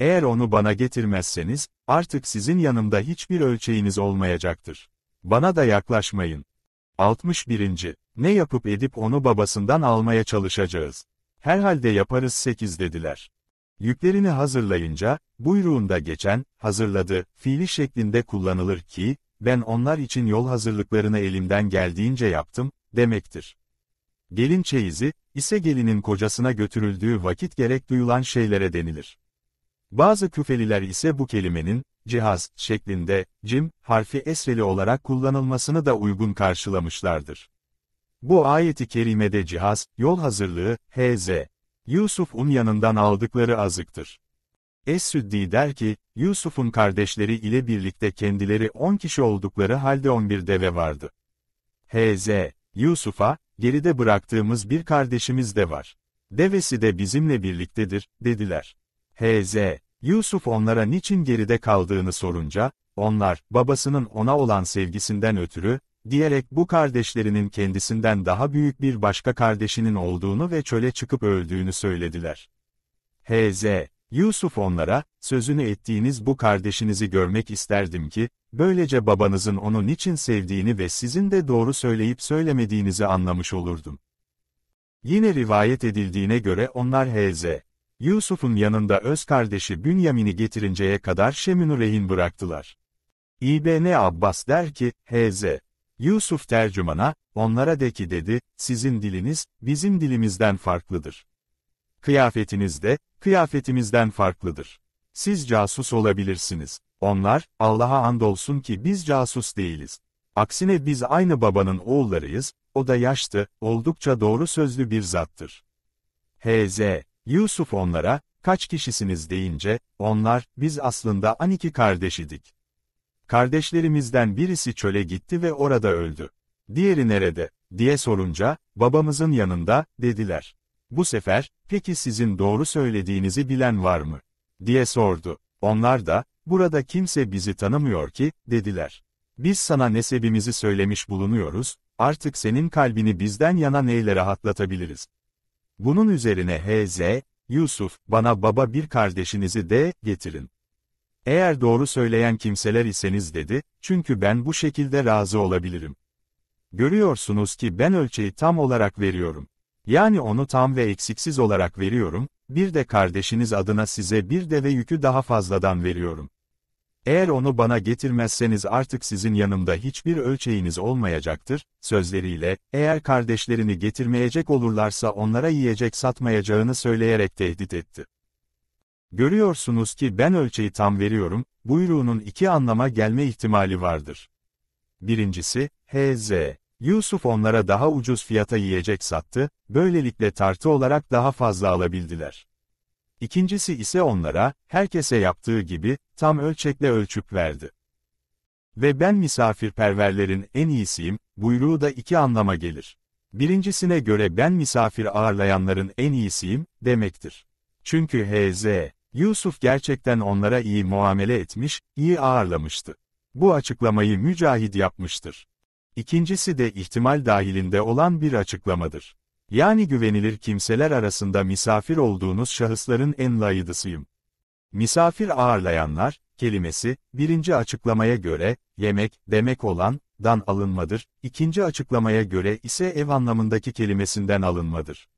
Eğer onu bana getirmezseniz, artık sizin yanımda hiçbir ölçeğiniz olmayacaktır. Bana da yaklaşmayın. 61. Ne yapıp edip onu babasından almaya çalışacağız. Herhalde yaparız sekiz dediler. Yüklerini hazırlayınca, buyruğunda geçen, hazırladı, fiili şeklinde kullanılır ki, ben onlar için yol hazırlıklarını elimden geldiğince yaptım, demektir. Gelin çeyizi, ise gelinin kocasına götürüldüğü vakit gerek duyulan şeylere denilir. Bazı küfeliler ise bu kelimenin, cihaz, şeklinde, cim, harfi esreli olarak kullanılmasını da uygun karşılamışlardır. Bu ayeti kerimede cihaz, yol hazırlığı, H.Z. Yusuf'un yanından aldıkları azıktır. Es-Süddi der ki, Yusuf'un kardeşleri ile birlikte kendileri 10 kişi oldukları halde 11 deve vardı. H.Z. Yusuf'a, geride bıraktığımız bir kardeşimiz de var. Devesi de bizimle birliktedir, dediler. H.Z. Yusuf onlara niçin geride kaldığını sorunca, onlar, babasının ona olan sevgisinden ötürü, diyerek bu kardeşlerinin kendisinden daha büyük bir başka kardeşinin olduğunu ve çöle çıkıp öldüğünü söylediler. H.Z. Yusuf onlara, sözünü ettiğiniz bu kardeşinizi görmek isterdim ki, böylece babanızın onu niçin sevdiğini ve sizin de doğru söyleyip söylemediğinizi anlamış olurdum. Yine rivayet edildiğine göre onlar H.Z. Yusuf'un yanında öz kardeşi Bünyamin'i getirinceye kadar Şemün'ü rehin bıraktılar. İbn Abbas der ki, H.Z. Yusuf tercümana, onlara de ki dedi, sizin diliniz, bizim dilimizden farklıdır. Kıyafetiniz de, kıyafetimizden farklıdır. Siz casus olabilirsiniz. Onlar, Allah'a andolsun ki biz casus değiliz. Aksine biz aynı babanın oğullarıyız, o da yaştı, oldukça doğru sözlü bir zattır. H.Z. Yusuf onlara, kaç kişisiniz deyince, onlar, biz aslında aniki kardeşidik. Kardeşlerimizden birisi çöle gitti ve orada öldü. Diğeri nerede, diye sorunca, babamızın yanında, dediler. Bu sefer, peki sizin doğru söylediğinizi bilen var mı? diye sordu. Onlar da, burada kimse bizi tanımıyor ki, dediler. Biz sana nesebimizi söylemiş bulunuyoruz, artık senin kalbini bizden yana neyle rahatlatabiliriz? Bunun üzerine H.Z., Yusuf, bana baba bir kardeşinizi de, getirin. Eğer doğru söyleyen kimseler iseniz dedi, çünkü ben bu şekilde razı olabilirim. Görüyorsunuz ki ben ölçeği tam olarak veriyorum. Yani onu tam ve eksiksiz olarak veriyorum, bir de kardeşiniz adına size bir deve yükü daha fazladan veriyorum. Eğer onu bana getirmezseniz artık sizin yanımda hiçbir ölçeğiniz olmayacaktır, sözleriyle, eğer kardeşlerini getirmeyecek olurlarsa onlara yiyecek satmayacağını söyleyerek tehdit etti. Görüyorsunuz ki ben ölçeyi tam veriyorum, buyruğunun iki anlama gelme ihtimali vardır. Birincisi, H.Z. Yusuf onlara daha ucuz fiyata yiyecek sattı, böylelikle tartı olarak daha fazla alabildiler. İkincisi ise onlara, herkese yaptığı gibi, tam ölçekle ölçüp verdi. Ve ben misafirperverlerin en iyisiyim, buyruğu da iki anlama gelir. Birincisine göre ben misafir ağırlayanların en iyisiyim, demektir. Çünkü H.Z. Yusuf gerçekten onlara iyi muamele etmiş, iyi ağırlamıştı. Bu açıklamayı Mücahid yapmıştır. İkincisi de ihtimal dahilinde olan bir açıklamadır. Yani güvenilir kimseler arasında misafir olduğunuz şahısların en layıdısıyım. Misafir ağırlayanlar, kelimesi, birinci açıklamaya göre, yemek, demek olan, dan alınmadır, ikinci açıklamaya göre ise ev anlamındaki kelimesinden alınmadır.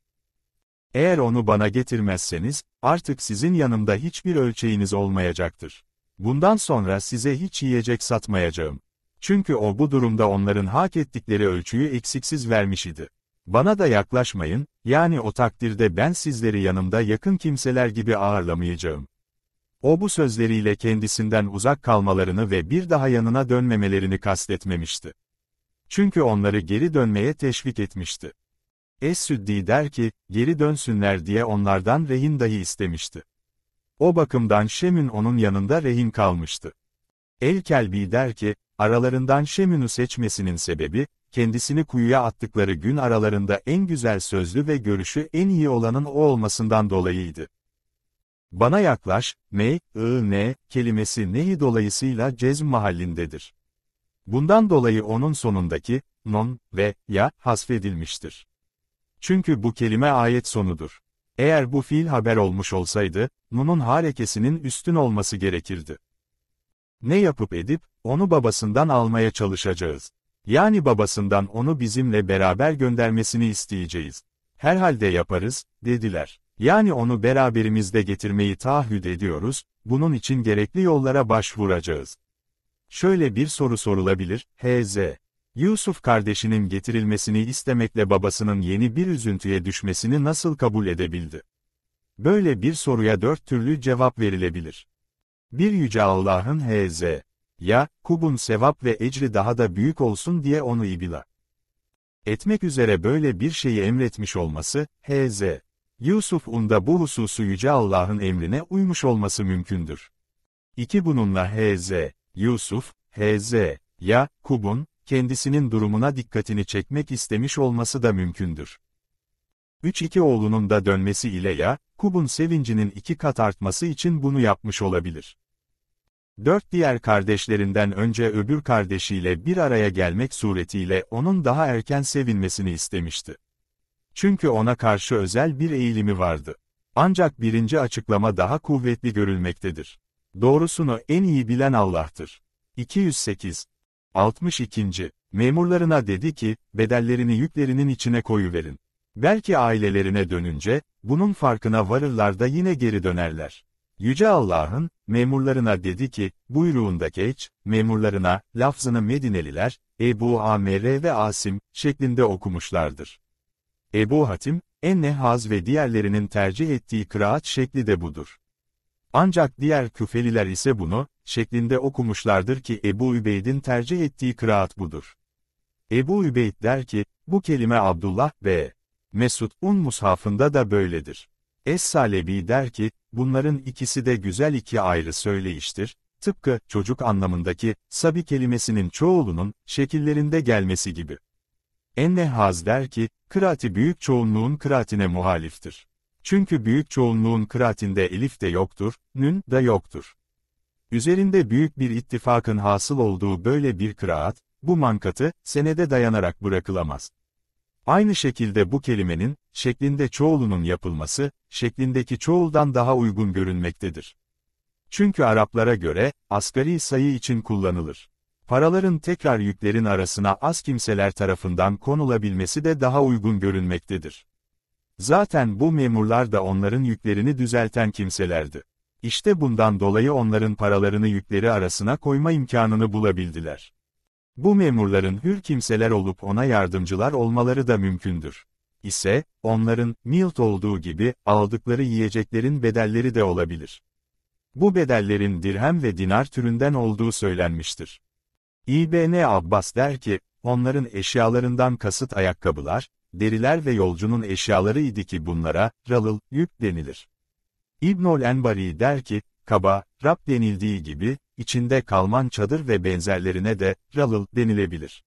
Eğer onu bana getirmezseniz, artık sizin yanımda hiçbir ölçeğiniz olmayacaktır. Bundan sonra size hiç yiyecek satmayacağım. Çünkü o bu durumda onların hak ettikleri ölçüyü eksiksiz vermiş idi. Bana da yaklaşmayın, yani o takdirde ben sizleri yanımda yakın kimseler gibi ağırlamayacağım. O bu sözleriyle kendisinden uzak kalmalarını ve bir daha yanına dönmemelerini kastetmemişti. Çünkü onları geri dönmeye teşvik etmişti. Es-Süddi der ki, geri dönsünler diye onlardan rehin dahi istemişti. O bakımdan Şemün onun yanında rehin kalmıştı. El-Kelbi der ki, aralarından Şemün'ü seçmesinin sebebi, kendisini kuyuya attıkları gün aralarında en güzel sözlü ve görüşü en iyi olanın o olmasından dolayıydı. Bana yaklaş, me, ı, ne, kelimesi neyi dolayısıyla cezm mahallindedir. Bundan dolayı onun sonundaki, non ve ya hasfedilmiştir. Çünkü bu kelime ayet sonudur. Eğer bu fiil haber olmuş olsaydı, Nun'un harekesinin üstün olması gerekirdi. Ne yapıp edip, onu babasından almaya çalışacağız. Yani babasından onu bizimle beraber göndermesini isteyeceğiz. Herhalde yaparız, dediler. Yani onu beraberimizde getirmeyi taahhüt ediyoruz, bunun için gerekli yollara başvuracağız. Şöyle bir soru sorulabilir, H.Z. Yusuf kardeşinin getirilmesini istemekle babasının yeni bir üzüntüye düşmesini nasıl kabul edebildi? Böyle bir soruya dört türlü cevap verilebilir. Bir Yüce Allah'ın H.Z. Ya, Kub'un sevap ve ecri daha da büyük olsun diye onu ibila etmek üzere böyle bir şeyi emretmiş olması, H.Z. Yusuf'un da bu hususu Yüce Allah'ın emrine uymuş olması mümkündür. 2. Bununla H.Z. Yusuf, H.Z. Ya, Kub'un, kendisinin durumuna dikkatini çekmek istemiş olması da mümkündür. 3-2 oğlunun da dönmesi ile ya, Kub'un sevincinin iki kat artması için bunu yapmış olabilir. 4 diğer kardeşlerinden önce öbür kardeşiyle bir araya gelmek suretiyle onun daha erken sevinmesini istemişti. Çünkü ona karşı özel bir eğilimi vardı. Ancak birinci açıklama daha kuvvetli görülmektedir. Doğrusunu en iyi bilen Allah'tır. 208 62. Memurlarına dedi ki, bedellerini yüklerinin içine koyuverin. Belki ailelerine dönünce, bunun farkına varırlar da yine geri dönerler. Yüce Allah'ın, memurlarına dedi ki, buyruğunda geç, memurlarına, lafzını Medineliler, Ebu Amr ve Asim, şeklinde okumuşlardır. Ebu Hatim, Haz ve diğerlerinin tercih ettiği kıraat şekli de budur. Ancak diğer küfeliler ise bunu, şeklinde okumuşlardır ki Ebu Übeyd'in tercih ettiği kıraat budur. Ebu Übeyd der ki, bu kelime Abdullah ve Mesud'un mushafında da böyledir. Es-Salebi der ki, bunların ikisi de güzel iki ayrı söyleyiştir, tıpkı çocuk anlamındaki sabi kelimesinin çoğulunun şekillerinde gelmesi gibi. Ennehaz der ki, kıraati büyük çoğunluğun kıraatine muhaliftir. Çünkü büyük çoğunluğun kıraatinde elif de yoktur, nün de yoktur. Üzerinde büyük bir ittifakın hasıl olduğu böyle bir kıraat, bu mankatı, senede dayanarak bırakılamaz. Aynı şekilde bu kelimenin, şeklinde çoğulunun yapılması, şeklindeki çoğuldan daha uygun görünmektedir. Çünkü Araplara göre, asgari sayı için kullanılır. Paraların tekrar yüklerin arasına az kimseler tarafından konulabilmesi de daha uygun görünmektedir. Zaten bu memurlar da onların yüklerini düzelten kimselerdi. İşte bundan dolayı onların paralarını yükleri arasına koyma imkanını bulabildiler. Bu memurların hür kimseler olup ona yardımcılar olmaları da mümkündür. İse, onların, Milt olduğu gibi, aldıkları yiyeceklerin bedelleri de olabilir. Bu bedellerin dirhem ve dinar türünden olduğu söylenmiştir. İbn Abbas der ki, onların eşyalarından kasıt ayakkabılar, deriler ve yolcunun eşyaları idi ki bunlara, ralıl, yük denilir. İbnol Enbari der ki, kaba, rap denildiği gibi, içinde kalman çadır ve benzerlerine de, ralıl denilebilir.